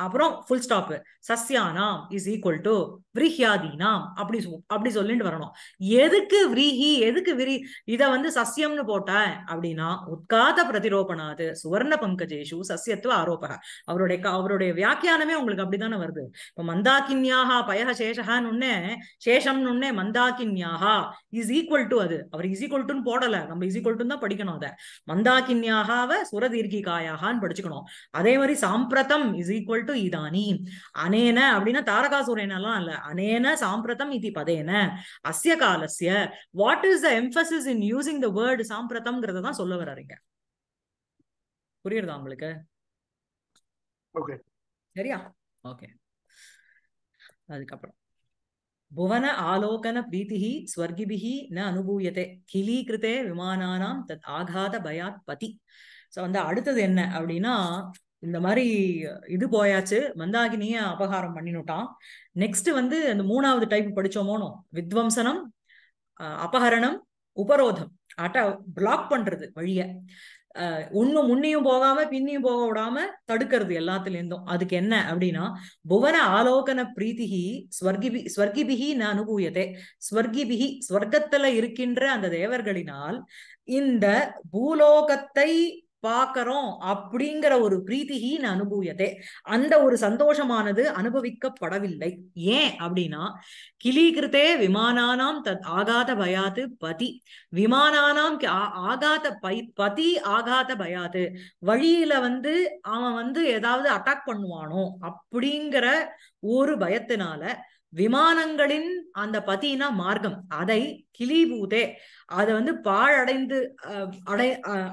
அப்புறம் ஃபுல் ஸ்டாப் சசியானாம் இஸ் ஈக்குவல் டு விரிஹியாதீனாம் அப்படி அப்படி சொல்லிட்டு வரணும் எதுக்கு விரிஹி எதுக்கு விரி இத வந்து சசியம்னு போட்ட அப்படின்னா உட்காத பிரதிரோபனாது சுவர்ண பங்கஜேஷு சஸ்யத்துவ ஆரோபக அவருடைய அவருடைய வியாக்கியானமே உங்களுக்கு அப்படிதானே வருது இப்ப மந்தாக்கின்யாக பயக சேஷகான்னு ஒன்னே சேஷம்னு ஒன்னே மந்தாக்கின்யாகா இஸ் ஈக்குவல் டு அது அவர் இஸ் ஈக்குவல் டுன்னு போடல நம்ம இஸ் ஈக்குவல் டுன்னு தான் படிக்கணும் அதை மந்தாக்கின்யாகாவ சுரதீர்கிகாயாகான்னு படிச்சுக்கணும் அதே மாதிரி சாம்பிரதம் இஸ் ஈக்குவல் ஈக்குவல் டு இதானி அனேன அப்படின்னா தாரகாசுரேனெல்லாம் இல்ல அனேன சாம்பிரதம் இது பதேன அசிய காலசிய what is the emphasis in using the word சாம்பிரதம்ங்கிறத தான் சொல்ல வர்றீங்க புரியுறதா உங்களுக்கு சரியா ஓகே அதுக்கப்புறம் புவன ஆலோகன பிரீத்திஹி ஸ்வர்கிபிஹி ந அனுபூயத்தை கிளி விமானானாம் தத் ஆகாத பயாத் பதி ஸோ அடுத்தது என்ன அப்படின்னா இந்த மாதிரி இது போயாச்சு மந்தாகினிய அபகாரம் பண்ணினுட்டான் நெக்ஸ்ட் வந்து அந்த மூணாவது டைப் படிச்சோமோனோ வித்வம்சனம் அபகரணம் உபரோதம் அட்ட பிளாக் பண்றது வழிய ஒன்னும் முன்னையும் போகாம பின்னையும் போக விடாம தடுக்கிறது எல்லாத்துலேருந்தும் அதுக்கு என்ன அப்படின்னா புவன ஆலோகன பிரீத்திகி ஸ்வர்கிபி ஸ்வர்கிபிகி ந அனுபூயதே ஸ்வர்கிபிகி ஸ்வர்க்கத்துல இருக்கின்ற அந்த தேவர்களினால் இந்த பூலோகத்தை பார்க்கறோம் அப்படிங்கிற ஒரு பிரீத்திஹீன் அனுபவியதே அந்த ஒரு சந்தோஷமானது அனுபவிக்கப்படவில்லை ஏன் அப்படின்னா கிளீகிருத்தே விமானானாம் தத் ஆகாத பயாத்து பதி விமானானாம் ஆகாத பை பதி ஆகாத பயாத்து வழியில வந்து அவன் வந்து ஏதாவது அட்டாக் பண்ணுவானோ அப்படிங்கிற ஒரு பயத்தினால விமானங்களின் அந்த பதினா மார்க்கம் அதை கிளிபூதே அதை வந்து பாழடைந்து அடை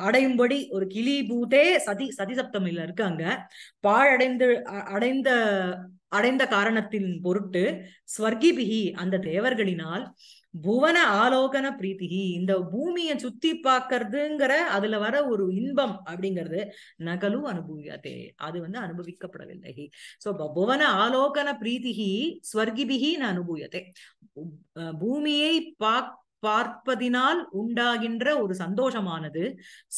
அடையும்படி ஒரு கிளிபூதே சதி சதி சப்தமில இருக்காங்க பாழடைந்து அடைந்த அடைந்த காரணத்தின் பொருட்டு ஸ்வர்கிபிகி அந்த தேவர்களினால் புவன ஆலோகன பிரீத்தி இந்த பூமியை சுத்தி பாக்குறதுங்கிற அதுல வர ஒரு இன்பம் அப்படிங்கிறது நகலும் அனுபவியாதே அது வந்து அனுபவிக்கப்படவில்லை சோ புவன ஆலோகன பிரீத்திகி ஸ்வர்கிபிகி ந அனுபூயத்தை பூமியை பாக் பார்ப்பதினால் உண்டாகின்ற ஒரு சந்தோஷமானது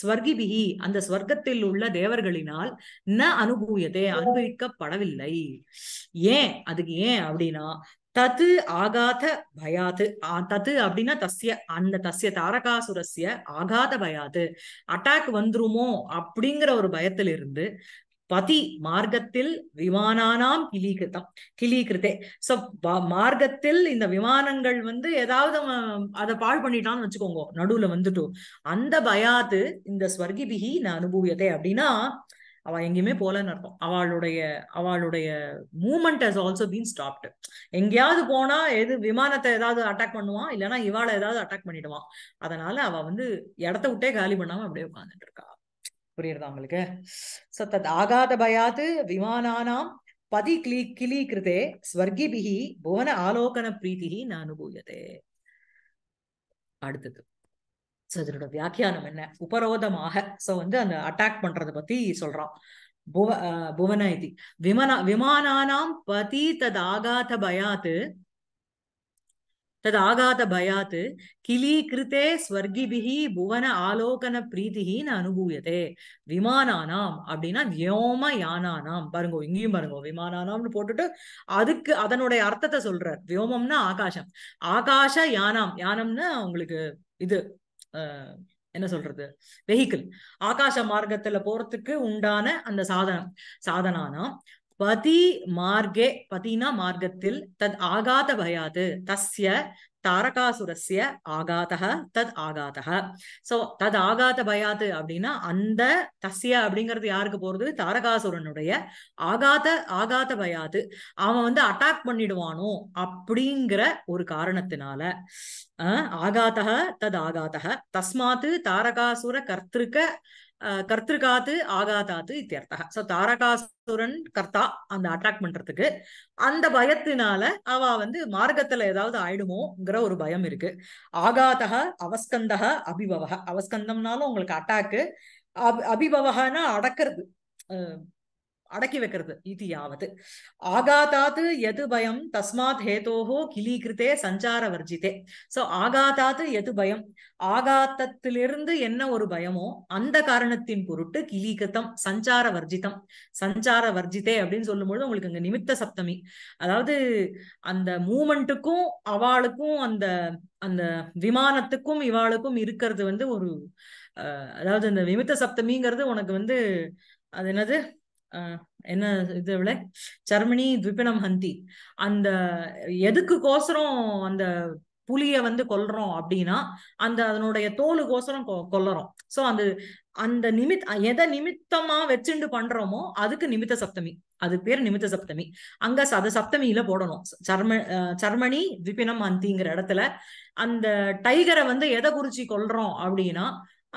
ஸ்வர்கிபிகி அந்த ஸ்வர்க்கத்தில் உள்ள தேவர்களினால் ந அனுபூயதே அனுபவிக்கப்படவில்லை ஏன் அதுக்கு ஏன் அப்படின்னா தது ஆகாத பயாது தது அப்படின்னா தஸ்ய அந்த தஸ்ய தாரகாசுரஸ்ய ஆகாத பயாது அட்டாக் வந்துருமோ அப்படிங்கிற ஒரு பயத்திலிருந்து பதி மார்க்கத்தில் விமானானாம் கிளீகிருத்தம் கிளீகிருத்தே சோ மார்க்கத்தில் இந்த விமானங்கள் வந்து ஏதாவது அதை பாழ் பண்ணிட்டான்னு வச்சுக்கோங்க நடுவுல வந்துட்டும் அந்த பயாது இந்த ஸ்வர்கிபிகி நான் அனுபவியதே அப்படின்னா அவ எங்கேயுமே போலன்னு அர்த்தம் அவளுடைய அவளுடைய movement has also been stopped எங்கேயாவது போனா எது விமானத்தை ஏதாவது அட்டாக் பண்ணுவான் இல்லைன்னா இவாளை ஏதாவது அட்டாக் பண்ணிடுவான் அதனால அவ வந்து இடத்த விட்டே காலி பண்ணாம அப்படியே உட்காந்துட்டு இருக்கா புரியுறதா உங்களுக்கு சத்தத் தத் ஆகாத பயாது விமானானாம் பதி கிளி கிளி கிருதே ஸ்வர்கிபிகி புவன ஆலோகன பிரீதி அனுபூயதே அடுத்தது சோ இதனோட வியாக்கியானம் என்ன உபரோதமாக சோ வந்து அந்த அட்டாக் பண்றதை பத்தி சொல்றான் புவ புவன இது விமன விமானானாம் பதி தத் ஆகாத பயாத் தத் ஆகாத கிளி கிருத்தே ஸ்வர்கிபிகி புவன ஆலோகன பிரீத்திகின்னு அனுபூயதே விமானானாம் அப்படின்னா வியோம யானானாம் பாருங்க இங்கேயும் பாருங்க விமானானாம்னு போட்டுட்டு அதுக்கு அதனுடைய அர்த்தத்தை சொல்றார் வியோமம்னா ஆகாசம் ஆகாஷ யானாம் யானம்னா உங்களுக்கு இது என்ன சொல்றது வெஹிக்கிள் ஆகாச மார்க்கத்துல போறதுக்கு உண்டான அந்த சாதனம் சாதனானா பதி மார்கே பதினா மார்க்கத்தில் தத் ஆகாத பயாது தஸ்ய தாரகாசுரஸ்ய ஆகாதக தத் ஆகாதக சோ தத் ஆகாத பயாது அப்படின்னா அந்த தஸ்ய அப்படிங்கிறது யாருக்கு போறது தாரகாசுரனுடைய ஆகாத ஆகாத பயாது அவன் வந்து அட்டாக் பண்ணிடுவானோ அப்படிங்கிற ஒரு காரணத்தினால ஆகாதக தத் ஆகாதக தஸ்மாத்து தாரகாசுர கர்த்திருக்க கர்த்திருக்காது ஆகாதாத்து இத்தியர்த்தக சோ தாரகாசுரன் கர்த்தா அந்த அட்டாக் பண்றதுக்கு அந்த பயத்தினால அவ வந்து மார்க்கத்துல ஏதாவது ஆயிடுமோங்கிற ஒரு பயம் இருக்கு ஆகாதக அவஸ்கந்தக அபிபவக அவஸ்கந்தம்னாலும் உங்களுக்கு அட்டாக்கு அபிபவகனா அடக்கிறது அடக்கி வைக்கிறது இது யாவது ஆகாதாத்து எது பயம் தஸ்மாத் ஹேதோஹோ கிளீகிருத்தே சஞ்சார வர்ஜித்தே சோ ஆகாதாத்து எது பயம் ஆகாத்தத்திலிருந்து என்ன ஒரு பயமோ அந்த காரணத்தின் பொருட்டு கிளீகிருத்தம் சஞ்சார வர்ஜிதம் சஞ்சார வர்ஜித்தே அப்படின்னு சொல்லும்பொழுது உங்களுக்கு இங்க நிமித்த சப்தமி அதாவது அந்த மூமெண்ட்டுக்கும் அவளுக்கும் அந்த அந்த விமானத்துக்கும் இவாளுக்கும் இருக்கிறது வந்து ஒரு அதாவது அந்த விமித்த சப்தமிங்கிறது உனக்கு வந்து அது என்னது என்ன இது விட சர்மணி த்விபனம் ஹந்தி அந்த எதுக்கு கோசரம் அந்த புலிய வந்து கொல்றோம் அப்படின்னா அந்த அதனுடைய தோலுக்கோசரம் கொல்லறோம் சோ அந்த அந்த நிமித் எதை நிமித்தமா வச்சுண்டு பண்றோமோ அதுக்கு நிமித்த சப்தமி அது பேர் நிமித்த சப்தமி அங்க அத சப்தமியில போடணும் சர்ம சர்மணி விபினம் அந்திங்கிற இடத்துல அந்த டைகரை வந்து எதை குறிச்சு கொள்றோம் அப்படின்னா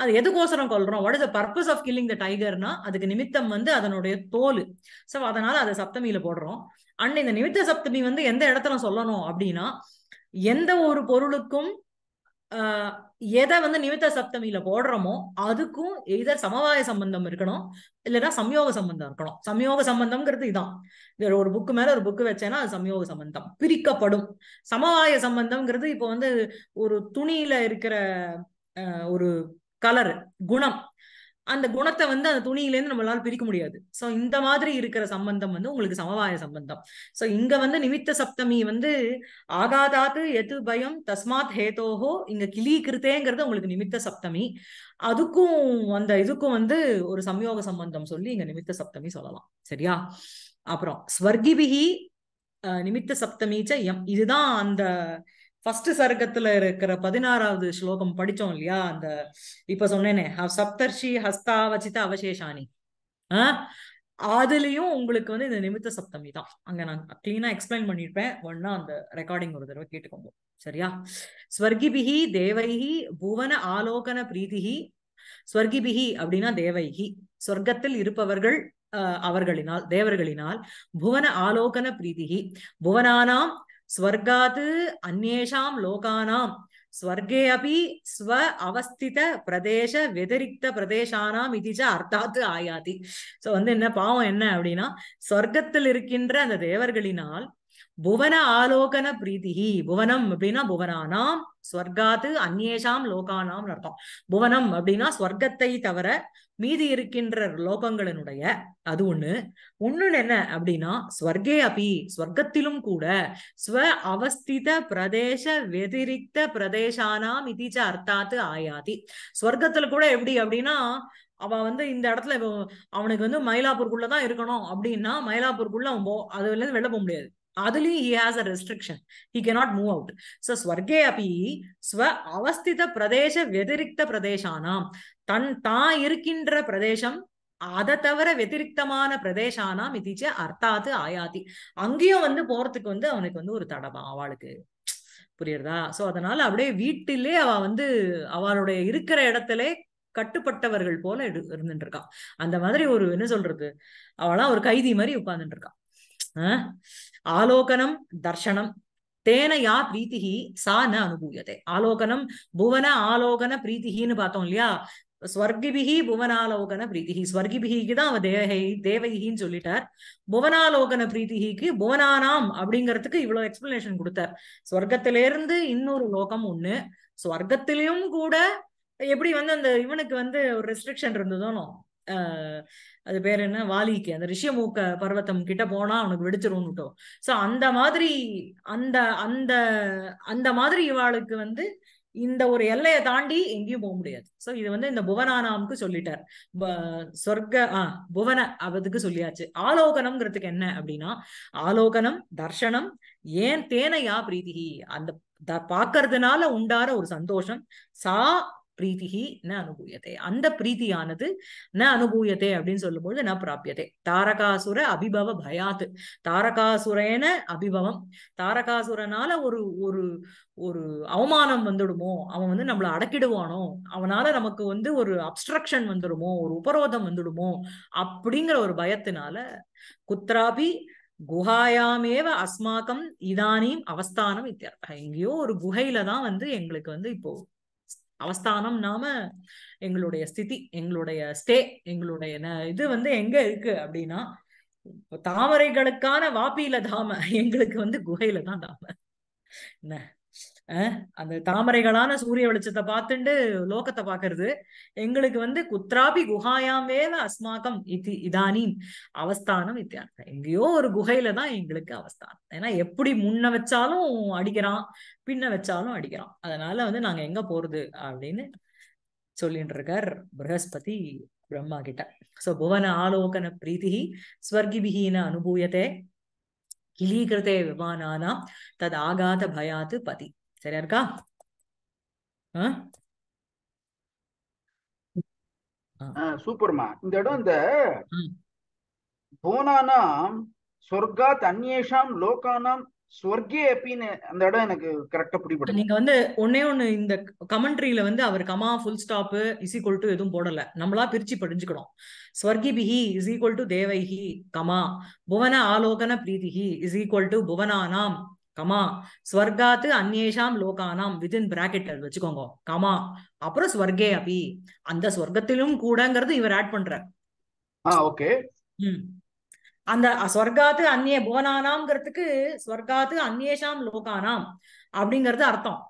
அது எதுக்கோசரம் கொள்றோம் what is the purpose of killing the டைகர்னா அதுக்கு நிமித்தம் வந்து அதனுடைய தோல் ஸோ அதனால அதை சப்தமியில போடுறோம் அண்ட் இந்த நிமித்த சப்தமி வந்து எந்த இடத்துல சொல்லணும் அப்படின்னா எந்த ஒரு பொருளுக்கும் எதை வந்து நிமித்த சப்தமியில போடுறோமோ அதுக்கும் எதை சமவாய சம்பந்தம் இருக்கணும் இல்லைன்னா சம்யோக சம்பந்தம் இருக்கணும் சம்யோக சம்பந்தம்ங்கிறது வேற ஒரு புக்கு மேல ஒரு புக்கு வச்சேன்னா அது சம்யோக சம்பந்தம் பிரிக்கப்படும் சமவாய சம்பந்தம்ங்கிறது இப்போ வந்து ஒரு துணியில இருக்கிற ஒரு கலர் குணம் அந்த குணத்தை வந்து அந்த துணியிலேருந்து நம்மளால பிரிக்க முடியாது சோ இந்த மாதிரி இருக்கிற சம்பந்தம் வந்து உங்களுக்கு சமவாய சம்பந்தம் சோ இங்க வந்து நிமித்த சப்தமி வந்து ஆகாதாத்து எது பயம் தஸ்மாத் ஹேதோஹோ இங்க கிளி கிருத்தேங்கிறது உங்களுக்கு நிமித்த சப்தமி அதுக்கும் அந்த இதுக்கும் வந்து ஒரு சம்யோக சம்பந்தம் சொல்லி இங்க நிமித்த சப்தமி சொல்லலாம் சரியா அப்புறம் ஸ்வர்கிபிகி நிமித்த சப்தமி எம் இதுதான் அந்த ஃபர்ஸ்ட் சர்க்கத்துல இருக்கிற பதினாறாவது ஸ்லோகம் படிச்சோம் இல்லையா அந்த இப்ப சொன்னேனே சப்தர்ஷி ஹஸ்தாவச்சித அவசேஷானி ஆஹ் அதுலயும் உங்களுக்கு வந்து இந்த நிமித்த சப்தமி தான் அங்க நான் கிளீனா எக்ஸ்பிளைன் பண்ணிருப்பேன் ஒன்னா அந்த ரெக்கார்டிங் ஒரு தடவை கேட்டுக்கோங்க சரியா ஸ்வர்கிபிஹி தேவைஹி புவன ஆலோகன பிரீதிஹி ஸ்வர்கிபிஹி அப்படின்னா தேவைஹி சொர்க்கத்தில் இருப்பவர்கள் அவர்களினால் தேவர்களினால் புவன ஆலோகன பிரீதிஹி புவனானாம் ஸ்வர்காத் அந்நேஷாம் லோகானாம் ஸ்வர்கே அபி ஸ்வ அவஸ்தித பிரதேச வெதிரிக்த பிரதேசானாம் இதிஜ அர்த்தாத்து ஆயாதி சோ வந்து என்ன பாவம் என்ன அப்படின்னா ஸ்வர்க்கத்தில் இருக்கின்ற அந்த தேவர்களினால் புவன ஆலோகன பிரீதி புவனம் அப்படின்னா புவனானாம் ஸ்வர்காத்து அந்நேஷாம் லோகானாம் அர்த்தம் புவனம் அப்படின்னா ஸ்வர்க்கத்தை தவிர மீதி இருக்கின்ற லோகங்களினுடைய அது ஒண்ணு ஒண்ணுன்னு என்ன அப்படின்னா ஸ்வர்கே அபி ஸ்வர்க்கத்திலும் கூட ஸ்வ அவஸ்தித பிரதேச வெதிரிக்த பிரதேசானாம் இதிச்ச அர்த்தாத்து ஆயாதி ஸ்வர்க்கத்துல கூட எப்படி அப்படின்னா அவ வந்து இந்த இடத்துல அவனுக்கு வந்து மயிலாப்பூருக்குள்ளதான் இருக்கணும் அப்படின்னா மயிலாப்பூருக்குள்ள அவன் போ அதுல இருந்து வெளில போக முடியாது அதுலயும் he has a restriction he cannot move out so ஸ்வர்கே அப்படி ஸ்வ அவஸ்தித பிரதேச வெதிரிக்த பிரதேசானாம் தன் தான் இருக்கின்ற பிரதேசம் அதை தவிர வெதிரிக்தமான பிரதேசானாம் இதிச்ச அர்த்தாத்து ஆயாதி அங்கேயும் வந்து போறதுக்கு வந்து அவனுக்கு வந்து ஒரு தடவை அவளுக்கு புரியுறதா சோ அதனால அப்படியே வீட்டிலே அவ வந்து அவளுடைய இருக்கிற இடத்துல கட்டுப்பட்டவர்கள் போல இருந்துட்டு இருக்கான் அந்த மாதிரி ஒரு என்ன சொல்றது அவளா ஒரு கைதி மாதிரி உட்கார்ந்துட்டு இருக்கான் ஆலோகனம் தர்ஷனம் தேன யா பிரீத்திகி சா ந அனுபூயதே ஆலோகனம் புவன ஆலோகன பிரீத்திகின்னு பார்த்தோம் இல்லையா ஸ்வர்கிபிகி புவனாலோகன பிரீத்திகி ஸ்வர்கிபிகிக்கு தான் அவ தேவகை தேவகின்னு சொல்லிட்டார் புவனாலோகன பிரீத்திகிக்கு புவனானாம் அப்படிங்கிறதுக்கு இவ்வளவு எக்ஸ்பிளனேஷன் கொடுத்தார் ஸ்வர்க்கத்திலேருந்து இன்னொரு லோகம் ஒண்ணு ஸ்வர்க்கத்திலையும் கூட எப்படி வந்து அந்த இவனுக்கு வந்து ஒரு ரெஸ்ட்ரிக்ஷன் இருந்ததோ அது பேர் என்ன வாலிக்கு அந்த ரிஷியமூக்க பர்வத்தம் கிட்ட போனா அவனுக்கு வெடிச்சிரும் விட்டோம் சோ அந்த மாதிரி அந்த அந்த அந்த மாதிரி இவாளுக்கு வந்து இந்த ஒரு எல்லையை தாண்டி எங்கேயும் போக முடியாது சோ இது வந்து இந்த புவனானாமுக்கு சொல்லிட்டார் சொர்க்க ஆ புவன அவதுக்கு சொல்லியாச்சு ஆலோகனம்ங்கிறதுக்கு என்ன அப்படின்னா ஆலோகனம் தர்ஷனம் ஏன் தேனையா பிரீதிகி அந்த பாக்குறதுனால உண்டார ஒரு சந்தோஷம் சா பிரீதிகி ந அனுபூயதே அந்த பிரீதியானது ந அனுபூயதே அப்படின்னு சொல்லும்பொழுது ந பிராபியத்தை தாரகாசுர அபிபவ பயாத்து தாரகாசுரேன அபிபவம் தாரகாசுரனால ஒரு ஒரு ஒரு அவமானம் வந்துடுமோ அவன் வந்து நம்மளை அடக்கிடுவானோ அவனால நமக்கு வந்து ஒரு அப்ஸ்ட்ரக்ஷன் வந்துடுமோ ஒரு உபரோதம் வந்துடுமோ அப்படிங்கிற ஒரு பயத்தினால குத்ராபி குஹாயாமேவ அஸ்மாக்கம் இதானியும் அவஸ்தானம் இத்தியர்த்தம் எங்கேயோ ஒரு குகையில தான் வந்து எங்களுக்கு வந்து இப்போ அவஸ்தானம் நாம எங்களுடைய ஸ்திதி எங்களுடைய ஸ்டே எங்களுடைய இது வந்து எங்க இருக்கு அப்படின்னா தாமரைகளுக்கான வாப்பியில தாம எங்களுக்கு வந்து குகையில தான் தாம என்ன அந்த தாமரைகளான சூரிய வெளிச்சத்தை பார்த்துண்டு லோகத்தை பாக்குறது எங்களுக்கு வந்து குத்ராபி குஹாயாமேல அஸ்மாக்கம் இது இதானின் அவஸ்தானம் இத்தியார்த்தம் எங்கேயோ ஒரு குகையில தான் எங்களுக்கு அவஸ்தானம் ஏன்னா எப்படி முன்ன வச்சாலும் அடிக்கிறான் பின்ன வச்சாலும் அடிக்கிறான் அதனால வந்து நாங்க எங்க போறது அப்படின்னு சொல்லிட்டு இருக்கார் ப்ரகஸ்பதி பிரம்மா கிட்ட சோ புவன ஆலோகன பிரீத்தி ஸ்வர்கிபிஹீன அனுபூயத்தை கிளீகிருத்தே விமானானாம் ததாகாத ஆகாத பயாத்து பதி சரியா இருக்கா சூப்பர்மா இந்த இடம் இந்த போனானாம் சொர்க்காத் அந்நேஷாம் லோகானாம் சொர்க்கே அப்படின்னு அந்த இடம் எனக்கு கரெக்டா பிடிப்படும் நீங்க வந்து ஒன்னே ஒண்ணு இந்த கமெண்ட்ரியில வந்து அவர் comma full stop is equal to எதுவும் போடல நம்மளா பிரிச்சு படிஞ்சுக்கணும் ஸ்வர்கி பிஹி இஸ் ஈக்குவல் டு தேவைஹி கமா புவன ஆலோகன பிரீதிஹி இஸ் ஈக்குவல் டு புவனானாம் கமா ஸ்வர்காத்து அந்நேஷாம் லோகானாம் விதின் பிராக்கெட் வச்சுக்கோங்க கமா அப்புறம் ஸ்வர்கே அபி அந்த ஸ்வர்க்கத்திலும் கூடங்கிறது இவர் ஆட் பண்ற ஓகே அந்த ஸ்வர்காத்து அந்நிய போனானாம்ங்கிறதுக்கு ஸ்வர்காத்து அந்நேஷாம் லோகானாம் அப்படிங்கிறது அர்த்தம்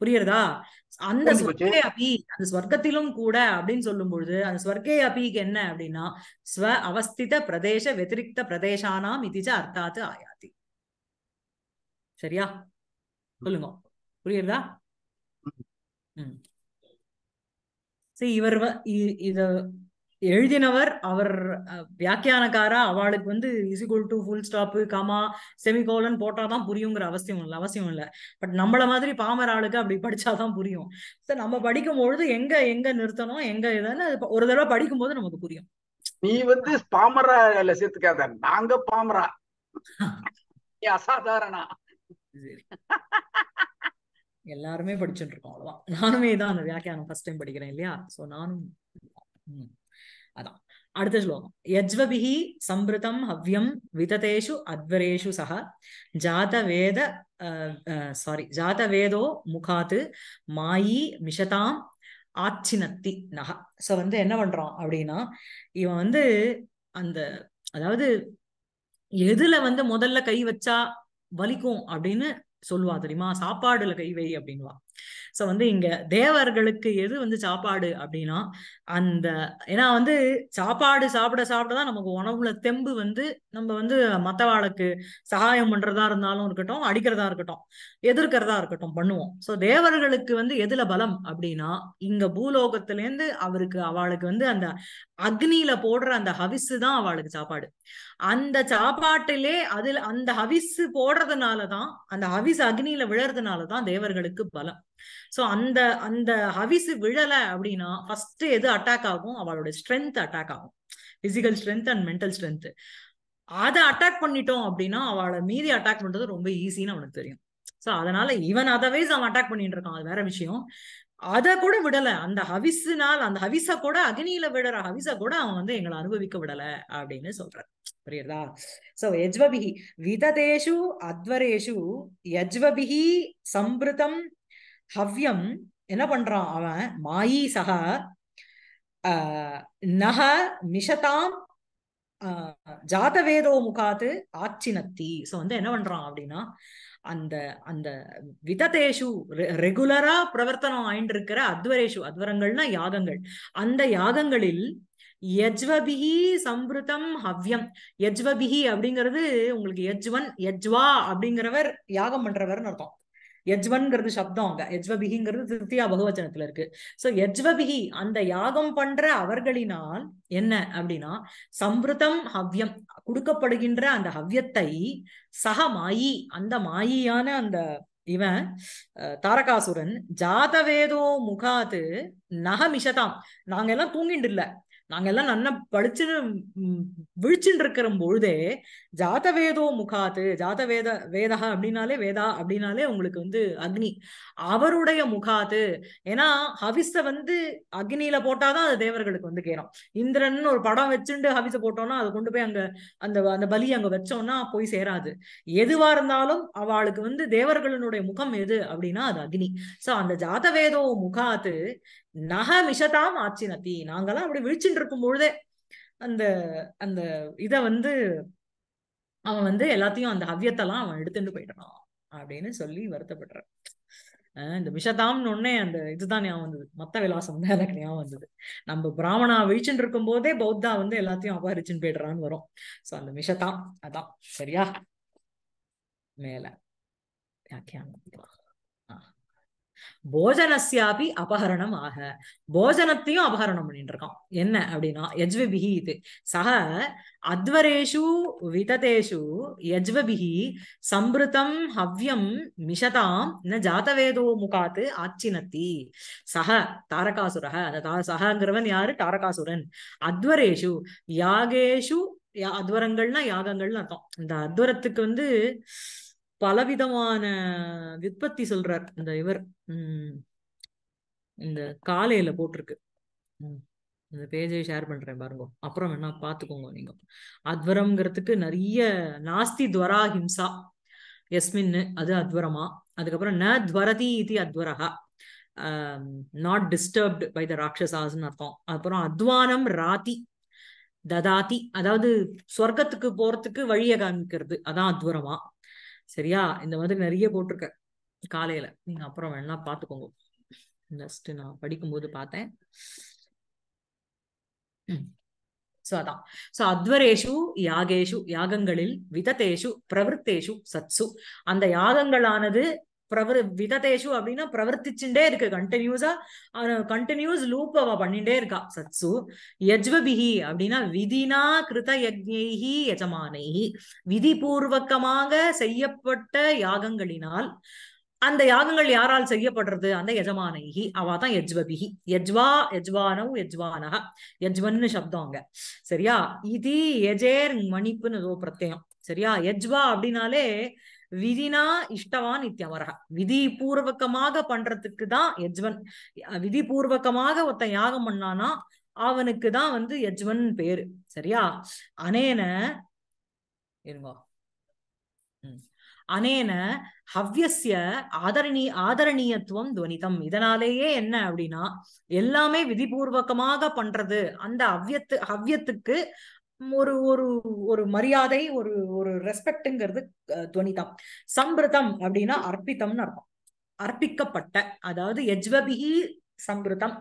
புரியுறதா அந்த ஸ்வர்கே அபி அந்த ஸ்வர்க்கத்திலும் கூட அப்படின்னு சொல்லும் பொழுது அந்த ஸ்வர்கே அபிக்கு என்ன அப்படின்னா ஸ்வ அவஸ்தித பிரதேச வெதிரிக்த பிரதேசானாம் இதிச்ச அர்த்தாத்து ஆயாதி சரியா சொல்லுங்க புரியுறதா சரி இவர் இத எழுதினவர் அவர் வியாக்கியானக்காரா அவளுக்கு வந்து is to full stop comma semicolon போட்டாதான் புரியுங்கிற அவசியம் இல்லை அவசியம் இல்லை பட் நம்மள மாதிரி பாமர ஆளுக்கு அப்படி படிச்சாதான் புரியும் சார் நம்ம படிக்கும் பொழுது எங்க எங்க நிறுத்தணும் எங்க இதுன்னு ஒரு தடவை படிக்கும்போது நமக்கு புரியும் நீ வந்து பாமரா சேர்த்துக்காத நாங்க பாமரா அசாதாரணா எல்லாருமே படிச்சுட்டு இருக்கோம் அவ்வளவுதான் நானுமே தான் அந்த வியாக்கியானம் ஃபர்ஸ்ட் டைம் படிக்கிறேன் இல்லையா சோ நானும் அதான் அடுத்த ஸ்லோகம் யஜ்வபிஹி சம்பிருதம் ஹவ்யம் விததேஷு அத்வரேஷு சக ஜாதவேத சாரி ஜாதவேதோ முகாத்து மாயி மிஷதாம் ஆச்சினத்தி நக சோ வந்து என்ன பண்றான் அப்படின்னா இவன் வந்து அந்த அதாவது எதுல வந்து முதல்ல கை வச்சா வலிக்கும் அப்படின்னு சொல்லுவா தெரியுமா சாப்பாடுல கை வை அப்படின்வா ஸோ வந்து இங்க தேவர்களுக்கு எது வந்து சாப்பாடு அப்படின்னா அந்த ஏன்னா வந்து சாப்பாடு சாப்பிட சாப்பிடதான் நமக்கு உணவுல தெம்பு வந்து நம்ம வந்து மத்தவாளுக்கு சகாயம் பண்றதா இருந்தாலும் இருக்கட்டும் அடிக்கிறதா இருக்கட்டும் எதிர்க்கிறதா இருக்கட்டும் பண்ணுவோம் ஸோ தேவர்களுக்கு வந்து எதுல பலம் அப்படின்னா இங்க பூலோகத்திலேருந்து அவருக்கு அவளுக்கு வந்து அந்த அக்னியில போடுற அந்த ஹவிசு தான் அவளுக்கு சாப்பாடு அந்த சாப்பாட்டிலே அதுல அந்த ஹவிசு போடுறதுனாலதான் அந்த ஹவிஸ் அக்னியில விழறதுனாலதான் தேவர்களுக்கு பலம் ஸோ அந்த அந்த ஹவிசு விழலை அப்படின்னா ஃபர்ஸ்ட் எது அட்டாக் ஆகும் அவளோட ஸ்ட்ரென்த் அட்டாக் ஆகும் physical strength and mental strength அதை அட்டாக் பண்ணிட்டோம் அப்படின்னா அவளை மீதி அட்டாக் பண்றது ரொம்ப ஈஸின்னு அவனுக்கு தெரியும் ஸோ அதனால இவன் அதர்வைஸ் அவன் அட்டாக் பண்ணிட்டு இருக்கான் அது வேற விஷயம் அதை கூட விடல அந்த ஹவிசுனால் அந்த ஹவிச கூட அக்னியில விடுற ஹவிச கூட அவன் வந்து எங்களை அனுபவிக்க விடல அப்படின்னு சொல்றான் புரியுறதா சோ யஜ்வபிஹி விததேஷு அத்வரேஷு யஜ்வபிஹி சம்பிருதம் ஹவ்யம் என்ன பண்றான் அவன் மாயி சக நக மிஷதாம் ஜாதவேதோ முகாத்து ஆச்சினத்தி ஸோ வந்து என்ன பண்றான் அப்படின்னா அந்த அந்த விததேஷு ரெகுலரா பிரவர்த்தனம் ஆயிட்டு இருக்கிற அத்வரேஷு அத்வரங்கள்னா யாகங்கள் அந்த யாகங்களில் யஜ்வபிஹி சம்பிருத்தம் ஹவ்யம் யஜ்வபிஹி அப்படிங்கிறது உங்களுக்கு யஜ்வன் யஜ்வா அப்படிங்கிறவர் யாகம் பண்றவர்னு அர்த்தம் யஜ்வன்கிறது சப்தம் அங்க யஜ்வபிகிங்கிறது திருப்தியா பகுவச்சனத்துல இருக்கு சோ யஜ்வபிகி அந்த யாகம் பண்ற அவர்களினால் என்ன அப்படின்னா சம்பிருதம் ஹவ்யம் கொடுக்கப்படுகின்ற அந்த ஹவ்யத்தை சக மாயி அந்த மாயியான அந்த இவன் தாரகாசுரன் ஜாதவேதோ முகாது நகமிஷதாம் நாங்க எல்லாம் தூங்கிண்டு இல்ல நாங்க எல்லாம் நல்லா படிச்சுன்னு விழிச்சுட்டு இருக்கிற பொழுதே ஜாத வேதோ முகாத்து ஜாத வேத வேதா அப்படின்னாலே வேதா அப்படின்னாலே உங்களுக்கு வந்து அக்னி அவருடைய முகாத்து ஏன்னா ஹவிச வந்து அக்னியில போட்டாதான் அது தேவர்களுக்கு வந்து கேரும் இந்திரன் ஒரு படம் வச்சுட்டு ஹவிச போட்டோம்னா அதை கொண்டு போய் அங்க அந்த அந்த பலி அங்க வச்சோம்னா போய் சேராது எதுவா இருந்தாலும் அவளுக்கு வந்து தேவர்களுடைய முகம் எது அப்படின்னா அது அக்னி சோ அந்த ஜாத வேதோ முகாத்து நக விஷதாம் ஆச்சினத்தி நாங்கெல்லாம் அப்படி விழிச்சுட்டு இருக்கும் பொழுதே அந்த அந்த இத வந்து அவன் வந்து எல்லாத்தையும் அந்த ஹவ்யத்தெல்லாம் அவன் எடுத்துட்டு போயிட்டான் அப்படின்னு சொல்லி வருத்தப்படுறான் இந்த விஷதாம்னு ஒன்னே அந்த இதுதான் ஞாபகம் வந்தது மத்த விலாசம் தான் எனக்கு ஞாபகம் வந்தது நம்ம பிராமணா விழிச்சுட்டு இருக்கும் போதே பௌத்தா வந்து எல்லாத்தையும் அபகரிச்சுன்னு போயிடுறான்னு வரும் சோ அந்த விஷதாம் அதான் சரியா மேல வியாக்கியானம் போஜனஸ்யாபி அபகரணம் ஆக போஜனத்தையும் அபகரணம் பண்ணிட்டு இருக்கான் என்ன அப்படின்னா யஜ்வபிஹி இது சக அத்வரேஷு விததேஷு யஜ்வபிஹி சம்பிருத்தம் ஹவ்யம் மிஷதாம் ந ஜாதவேதோ முகாத்து ஆச்சினத்தி சக தாரகாசுரக அந்த தா சகங்கிறவன் யாரு தாரகாசுரன் அத்வரேஷு யாகேஷு அத்வரங்கள்னா யாகங்கள்னு அர்த்தம் இந்த அத்வரத்துக்கு வந்து பலவிதமான விற்பத்தி சொல்றார் இந்த இவர் உம் இந்த காலையில போட்டிருக்கு இந்த பேஜை ஷேர் பண்றேன் பாருங்க அப்புறம் வேணா பாத்துக்கோங்க நீங்க அத்வரம்ங்கிறதுக்கு நிறைய நாஸ்தி துவரா ஹிம்சா எஸ்மின்னு அது அத்வரமா அதுக்கப்புறம் ந துவரதி இது அத்வரகா நாட் டிஸ்டர்ப்டு பை த ராட்சசாஸ்ன்னு அர்த்தம் அப்புறம் அத்வானம் ராதி ததாதி அதாவது சொர்க்கத்துக்கு போறதுக்கு வழியை காமிக்கிறது அதான் அத்வரமா சரியா இந்த மாதிரி நிறைய போட்டிருக்கேன் காலையில நீங்க அப்புறம் வேணா பாத்துக்கோங்க நெக்ஸ்ட் நான் படிக்கும்போது பார்த்தேன் சோ அதான் சோ அத்வரேஷு யாகேஷு யாகங்களில் விதத்தேஷு பிரவருத்தேஷு சத்சு அந்த யாகங்களானது பிரவரு விததேஷு அப்படின்னா பிரவர்த்திச்சுட்டே இருக்கு கண்டினியூஸா கண்டினியூஸ் லூப் அவ பண்ணிட்டே இருக்கா சத்சு யஜ்வபிஹி அப்படின்னா விதினா கிருத யஜ்யி யஜமானைஹி பூர்வகமாக செய்யப்பட்ட யாகங்களினால் அந்த யாகங்கள் யாரால் செய்யப்படுறது அந்த யஜமானைகி அவ தான் யஜ்வா யஜ்வானவ் யஜ்வானக யஜ்வன்னு சப்தம் அங்க சரியா இது எஜேர் மணிப்புன்னு ஏதோ பிரத்யம் சரியா யஜ்வா அப்படின்னாலே விதினா இஷ்டவான் இத்தியவரக விதி பூர்வகமாக பண்றதுக்கு தான் யஜ்வன் விதி பூர்வகமாக ஒருத்தன் யாகம் பண்ணானா அவனுக்கு தான் வந்து யஜ்வன் பேரு சரியா அனேன இருங்க அனேன ஹவ்யசிய ஆதரணி ஆதரணீயத்துவம் துவனிதம் இதனாலேயே என்ன அப்படின்னா எல்லாமே விதிபூர்வகமாக பண்றது அந்த ஹவ்யத்து ஹவ்யத்துக்கு ஒரு ஒரு ஒரு மரியாதை ஒரு ஒரு ரெஸ்பெக்ட்ங்கிறது துவனிதம் சம்பிருதம் அப்படின்னா அர்ப்பித்தம்னு அர்த்தம் அர்ப்பிக்கப்பட்ட அதாவது எஜ்வபிகி சம்பிருதம்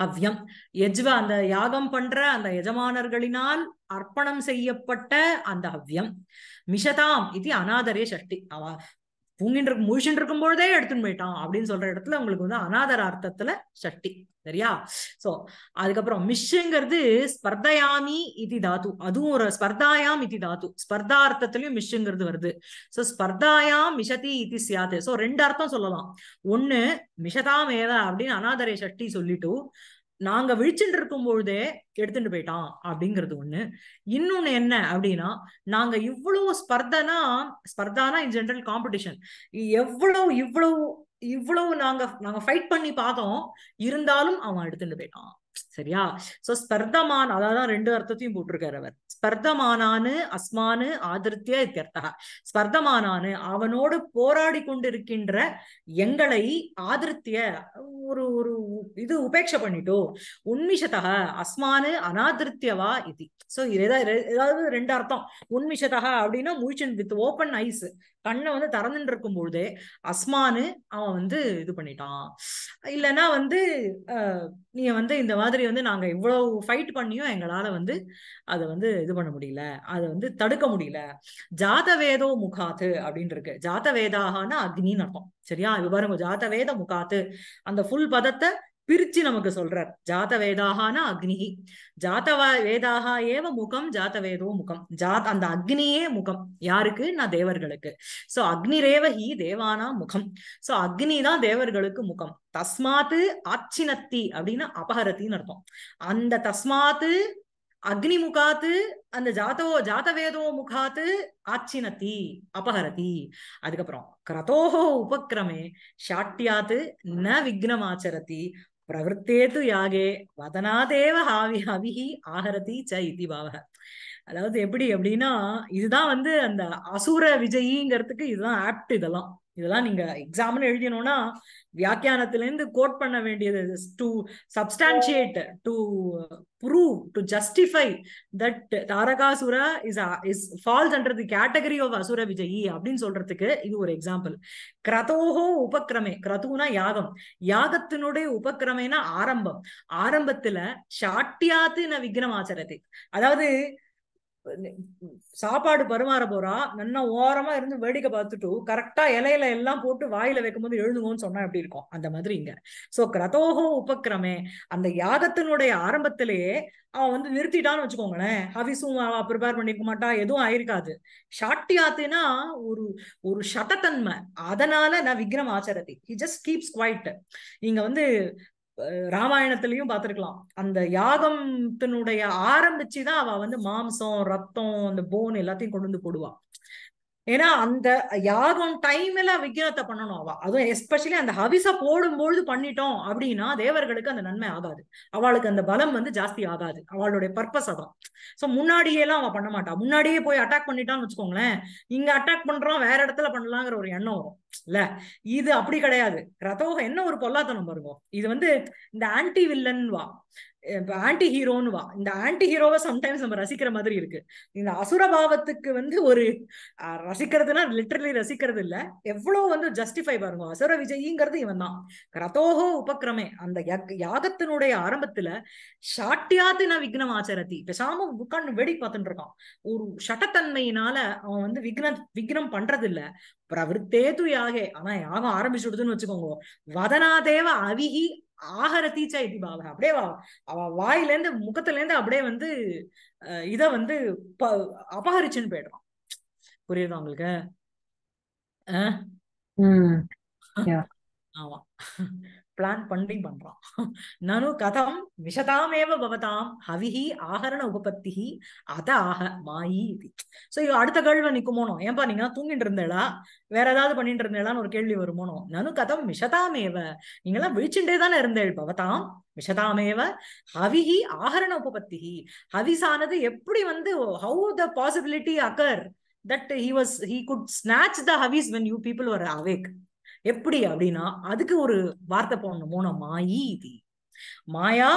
ஹவ்யம் எஜ்வ அந்த யாகம் பண்ற அந்த எஜமானர்களினால் அர்ப்பணம் செய்யப்பட்ட அந்த ஹவ்யம் மிஷதாம் இது அனாதரே சஷ்டி அவ தூங்கிட்டு இருக்கும் முழிச்சுட்டு இருக்கும் பொழுதே எடுத்துன்னு போயிட்டான் அப்படின்னு சொல்ற இடத்துல உங்களுக்கு வந்து அனாதர அர்த்தத்துல சட்டி சரியா சோ அதுக்கப்புறம் மிஷ்ஷுங்கிறது ஸ்பர்தயாமி இது தாத்து அதுவும் ஒரு ஸ்பர்தாயாம் இது தாத்து ஸ்பர்தா அர்த்தத்திலயும் மிஷுங்கிறது வருது சோ ஸ்பர்தாயாம் மிஷதி இது சியாது சோ ரெண்டு அர்த்தம் சொல்லலாம் ஒண்ணு மிஷதாமேவ அப்படின்னு அனாதரை சட்டி சொல்லிட்டு நாங்க விழிச்சுட்டு இருக்கும் பொழுதே எடுத்துட்டு போயிட்டான் அப்படிங்கிறது ஒண்ணு இன்னொன்னு என்ன அப்படின்னா நாங்க இவ்வளவு ஸ்பர்தனா ஸ்பர்தானா இன் ஜென்ரல் காம்படிஷன் எவ்வளவு இவ்வளவு இவ்வளவு நாங்க நாங்க ஃபைட் பண்ணி பார்த்தோம் இருந்தாலும் அவன் எடுத்துட்டு போயிட்டான் சரியா சோ ஸ்பர்தமான் அதான் ரெண்டு அர்த்தத்தையும் போட்டிருக்காரு அவர் ஸ்பர்தமானானு அஸ்மானு ஆதிருத்தியா இத்தியர்த்தா ஸ்பர்தமானானு அவனோடு போராடி கொண்டிருக்கின்ற எங்களை ஆதிருத்திய ஒரு ஒரு இது உபேட்ச பண்ணிட்டோ உன்மிஷத்தக அஸ்மானு அனாதிருத்தியவா இது சோ ஏதாவது ரெண்டு அர்த்தம் உன்மிஷதா அப்படின்னா முழிச்சன் வித் ஓபன் ஐஸ் கண்ணை வந்து திறந்துட்டு இருக்கும் பொழுதே அஸ்மானு அவன் வந்து இது பண்ணிட்டான் இல்லைன்னா வந்து நீ வந்து இந்த மாதிரி வந்து நாங்க இவ்வளவு ஃபைட் பண்ணியும் எங்களால வந்து அதை வந்து இது பண்ண முடியல அதை வந்து தடுக்க முடியல ஜாதவேதோ முகாத்து அப்படின்னு இருக்கு ஜாதவேதாகனா அக்னின்னு அர்த்தம் சரியா இது பாருங்க ஜாதவேத முகாத்து அந்த ஃபுல் பதத்தை பிரிச்சு நமக்கு சொல்றார் ஜாத வேதாகான அக்னிகி ஜாத வேதாக ஏவ முகம் ஜாத வேதோ முகம் ஜாத் அந்த அக்னியே முகம் யாருக்கு நான் தேவர்களுக்கு சோ அக்னி ரேவஹி தேவானா முகம் சோ அக்னி தான் தேவர்களுக்கு முகம் தஸ்மாத்து ஆச்சினத்தி அப்படின்னு அபகரத்தின்னு அர்த்தம் அந்த தஸ்மாத்து அக்னி முகாத்து அந்த ஜாதவோ ஜாதவேதோ முகாத்து ஆச்சினத்தி அபஹரதி அதுக்கப்புறம் கிரதோஹோ உபக்கிரமே ஷாட்டியாத்து ந விக்னமாச்சரதி பிரவருத்தேத்து யாகே வதனாதேவ ஹாவி ஹவிஹி ஆகரதி ச இதி பாவக அதாவது எப்படி அப்படின்னா இதுதான் வந்து அந்த அசுர விஜயிங்கிறதுக்கு இதுதான் ஆப்ட் இதெல்லாம் இதெல்லாம் நீங்க எக்ஸாம்னு எழுதினோம்னா இருந்து கோட் பண்ண வேண்டியது to substantiate to prove to justify that Tarakasura is is falls under the category of அசுர விஜயி அப்படின்னு சொல்றதுக்கு இது ஒரு எக்ஸாம்பிள் கிரதோஹோ உபக்கிரமே கிரதுனா யாகம் யாகத்தினுடைய உபக்கிரமேனா ஆரம்பம் ஆரம்பத்துல சாட்டியாத்து ந விக்ரம் ஆச்சரதி அதாவது சாப்பாடு பருமாற போறா நல்லா ஓரமா இருந்து வேடிக்கை பார்த்துட்டு கரெக்டா இலையில எல்லாம் போட்டு வாயில வைக்கும் போது எழுதுவோம்னு சொன்னா எப்படி இருக்கும் அந்த மாதிரி இங்க சோ கிரதோகோ உபக்கிரமே அந்த யாகத்தினுடைய ஆரம்பத்திலேயே அவன் வந்து நிறுத்திட்டான்னு வச்சுக்கோங்களேன் ஹவிசும் அவ ப்ரிப்பேர் பண்ணிக்க மாட்டா எதுவும் ஆயிருக்காது ஷாட்டியாத்துனா ஒரு ஒரு சதத்தன்மை அதனால நான் விக்ரம் ஆச்சரதி ஹி ஜஸ்ட் கீப்ஸ் குவைட் இங்க வந்து ராமாயணத்திலையும் பார்த்துருக்கலாம் அந்த யாகத்தினுடைய ஆரம்பிச்சுதான் அவ வந்து மாம்சம் ரத்தம் அந்த போன் எல்லாத்தையும் கொண்டு வந்து போடுவான் ஏன்னா அந்த யாகம் டைம்ல விக்கிரத்தை பண்ணணும் அவ அதுவும் எஸ்பெஷலி அந்த ஹவிச போடும்பொழுது பண்ணிட்டோம் அப்படின்னா தேவர்களுக்கு அந்த நன்மை ஆகாது அவளுக்கு அந்த பலம் வந்து ஜாஸ்தி ஆகாது அவளுடைய பர்பஸ் அதான் சோ முன்னாடியே எல்லாம் அவ பண்ண மாட்டா முன்னாடியே போய் அட்டாக் பண்ணிட்டான்னு வச்சுக்கோங்களேன் இங்க அட்டாக் பண்றோம் வேற இடத்துல பண்ணலாங்கிற ஒரு எண்ணம் வரும் இல்ல இது அப்படி கிடையாது ரத்தோகம் என்ன ஒரு பொல்லாத்தனம் பாருங்க இது வந்து இந்த ஆன்டி வா இப்போ ஆன்டி ஹீரோன்னு வா இந்த ஆன்டி ஹீரோவை சம்டைம்ஸ் நம்ம ரசிக்கிற மாதிரி இருக்கு இந்த அசுரபாவத்துக்கு வந்து ஒரு ரசிக்கிறதுனா லிட்டரலி ரசிக்கிறது இல்லை எவ்வளவு வந்து ஜஸ்டிஃபை பாருங்க அசுர விஜயிங்கிறது இவன் தான் ரத்தோகோ உபக்கிரமே அந்த யாகத்தினுடைய ஆரம்பத்துல ஷாட்டியாத்து நான் விக்னம் ஆச்சரத்தி சாம உட்காந்து வெடி பார்த்துட்டு இருக்கான் ஒரு ஷட்டத்தன்மையினால அவன் வந்து விக்ன விக்னம் பண்றது இல்ல பிரவருத்தே யாகே ஆனா யாகம் ஆரம்பிச்சுடுதுன்னு வச்சுக்கோங்க வதனாதேவ அவிஹி ஆகர தீச்சா இது பாவ அப்படியே வா அவ வாயில இருந்து முகத்துல இருந்து அப்படியே வந்து இத வந்து அபகரிச்சுன்னு போயிடுறான் புரியுதா உங்களுக்கு ஆமா பிளான் பண்ணி பண்றான் நனு கதம் விஷதாமேவ பவதாம் ஹவிஹி ஆகரண உபபத்தி அத ஆக மாயி இது சோ அடுத்த கேள்வி நிக்குமோனோ ஏன்பா நீங்க தூங்கிட்டு இருந்தேளா வேற ஏதாவது பண்ணிட்டு இருந்தேளான்னு ஒரு கேள்வி வருமோனோ நனு கதம் விஷதாமேவ நீங்க எல்லாம் விழிச்சுட்டே தானே இருந்தேள் பவதாம் விஷதாமேவ ஹவிஹி ஆகரண உபபத்தி ஹவிசானது எப்படி வந்து how the possibility occur that he was he could snatch the havis when you people were awake எப்படி அப்படின்னா அதுக்கு ஒரு வார்த்தை போடணும் மூணு மாயி இது மாயா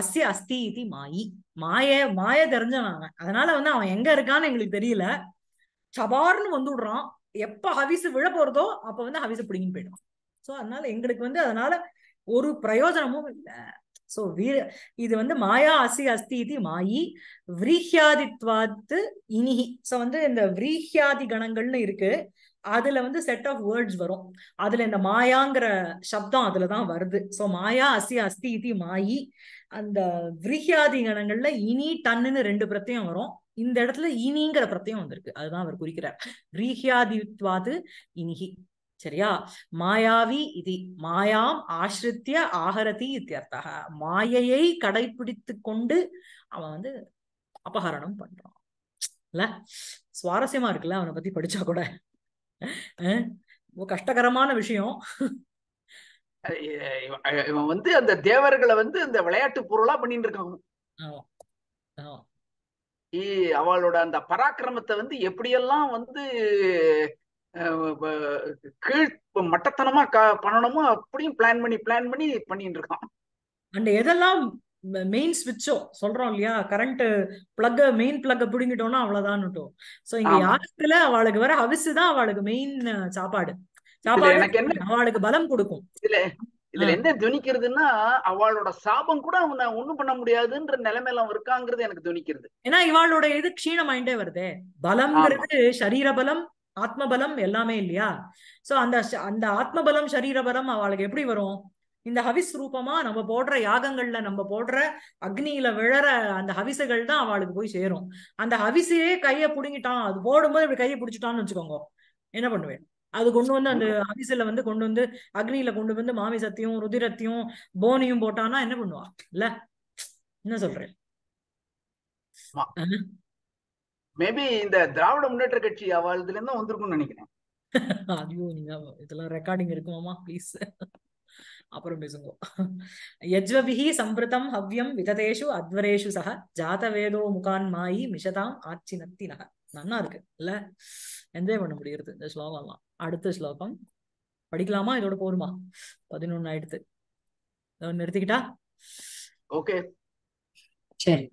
அஸ்ய அஸ்தி இது மாயி மாய மாய தெரிஞ்சவன் அதனால வந்து அவன் எங்க இருக்கான்னு எங்களுக்கு தெரியல சபார்னு வந்து விடுறான் எப்ப ஹவிசு விழ போறதோ அப்ப வந்து ஹவிசு பிடிங்கின்னு போயிடும் சோ அதனால எங்களுக்கு வந்து அதனால ஒரு பிரயோஜனமும் இல்லை சோ வீர இது வந்து மாயா அசி அஸ்தி இது மாயி விரீஹியாதித்வாத்து இனிஹி சோ வந்து இந்த விரீஹியாதி கணங்கள்னு இருக்கு அதுல வந்து செட் ஆஃப் வேர்ட்ஸ் வரும் அதுல இந்த மாயாங்கிற சப்தம் அதுலதான் வருது சோ மாயா அசி அஸ்தி இதி மாயி அந்த விரிஹியாதி கணங்கள்ல இனி டன்னுன்னு ரெண்டு பிரத்தியம் வரும் இந்த இடத்துல இனிங்கிற பிரத்தியம் வந்திருக்கு அதுதான் அவர் குறிக்கிறார் விரிஹியாதித்வாது இனிகி சரியா மாயாவி இது மாயாம் ஆசிரித்திய ஆகரதி இத்தியர்த்தக மாயையை கடைபிடித்து கொண்டு அவன் வந்து அபகரணம் பண்றான் இல்ல சுவாரஸ்யமா இருக்குல்ல அவனை பத்தி படிச்சா கூட கஷ்டகரமான விஷயம் இவன் வந்து அந்த தேவர்களை வந்து இந்த விளையாட்டு பொருளா பண்ணிட்டு இருக்காங்க அவளோட அந்த பராக்கிரமத்தை வந்து எப்படியெல்லாம் வந்து கீழ் மட்டத்தனமா பண்ணணுமோ அப்படியும் பிளான் பண்ணி பிளான் பண்ணி பண்ணிட்டு இருக்கான் அந்த எதெல்லாம் மெயின் ஸ்விட்சோ சொல்றோம் இல்லையா கரண்ட் பிளக்க மெயின் பிளக்க புடுங்கிட்டோம்னா அவ்வளவுதான்னுட்டோம் சோ இங்க யாருக்குல அவளுக்கு வர அவிசுதான் அவளுக்கு மெயின் சாப்பாடு சாப்பாடு அவளுக்கு பலம் கொடுக்கும் இதுல என்ன துணிக்கிறதுன்னா அவளோட சாபம் கூட அவனை ஒண்ணும் பண்ண முடியாதுன்ற நிலைமையெல்லாம் இருக்காங்கிறது எனக்கு துணிக்கிறது ஏன்னா இவாளோட இது ஆயிட்டே வருதே பலம்ங்கிறது சரீர பலம் ஆத்ம பலம் எல்லாமே இல்லையா சோ அந்த அந்த ஆத்ம பலம் சரீர பலம் அவளுக்கு எப்படி வரும் இந்த ஹவிஸ் ரூபமா நம்ம போடுற யாகங்கள்ல நம்ம போடுற அக்னியில விழற அந்த ஹவிசுகள் தான் அவளுக்கு போய் சேரும் அந்த ஹவிசையே கையை பிடுங்கிட்டான் அது போடும்போது இப்படி கையை பிடிச்சிட்டான்னு வச்சுக்கோங்க என்ன பண்ணுவேன் அது கொண்டு வந்து அந்த ஹவிசில வந்து கொண்டு வந்து அக்னியில கொண்டு வந்து மாமிசத்தையும் ருதிரத்தையும் போனியும் போட்டானா என்ன பண்ணுவா இல்ல என்ன சொல்றேன் மேபி இந்த திராவிட முன்னேற்ற கட்சி அவள் இதுல இருந்தா வந்திருக்கும்னு நினைக்கிறேன் ஐயோ நீங்க இதெல்லாம் ரெக்கார்டிங் இருக்குமாமா ப்ளீஸ் அப்புறம் பேசுங்கோ யஜ்வபிஹி சம்பிரதம் ஹவ்யம் விததேஷு அத்வரேஷு சக ஜாதவேதோ முகான் மாயி மிஷதாம் ஆட்சி நத்தி நக நன்னா இருக்கு இல்ல என்ஜாய் பண்ண முடியுது இந்த ஸ்லோகம் எல்லாம் அடுத்த ஸ்லோகம் படிக்கலாமா இதோட போருமா பதினொன்னு ஆயிடுத்து நிறுத்திக்கிட்டா ஓகே சரி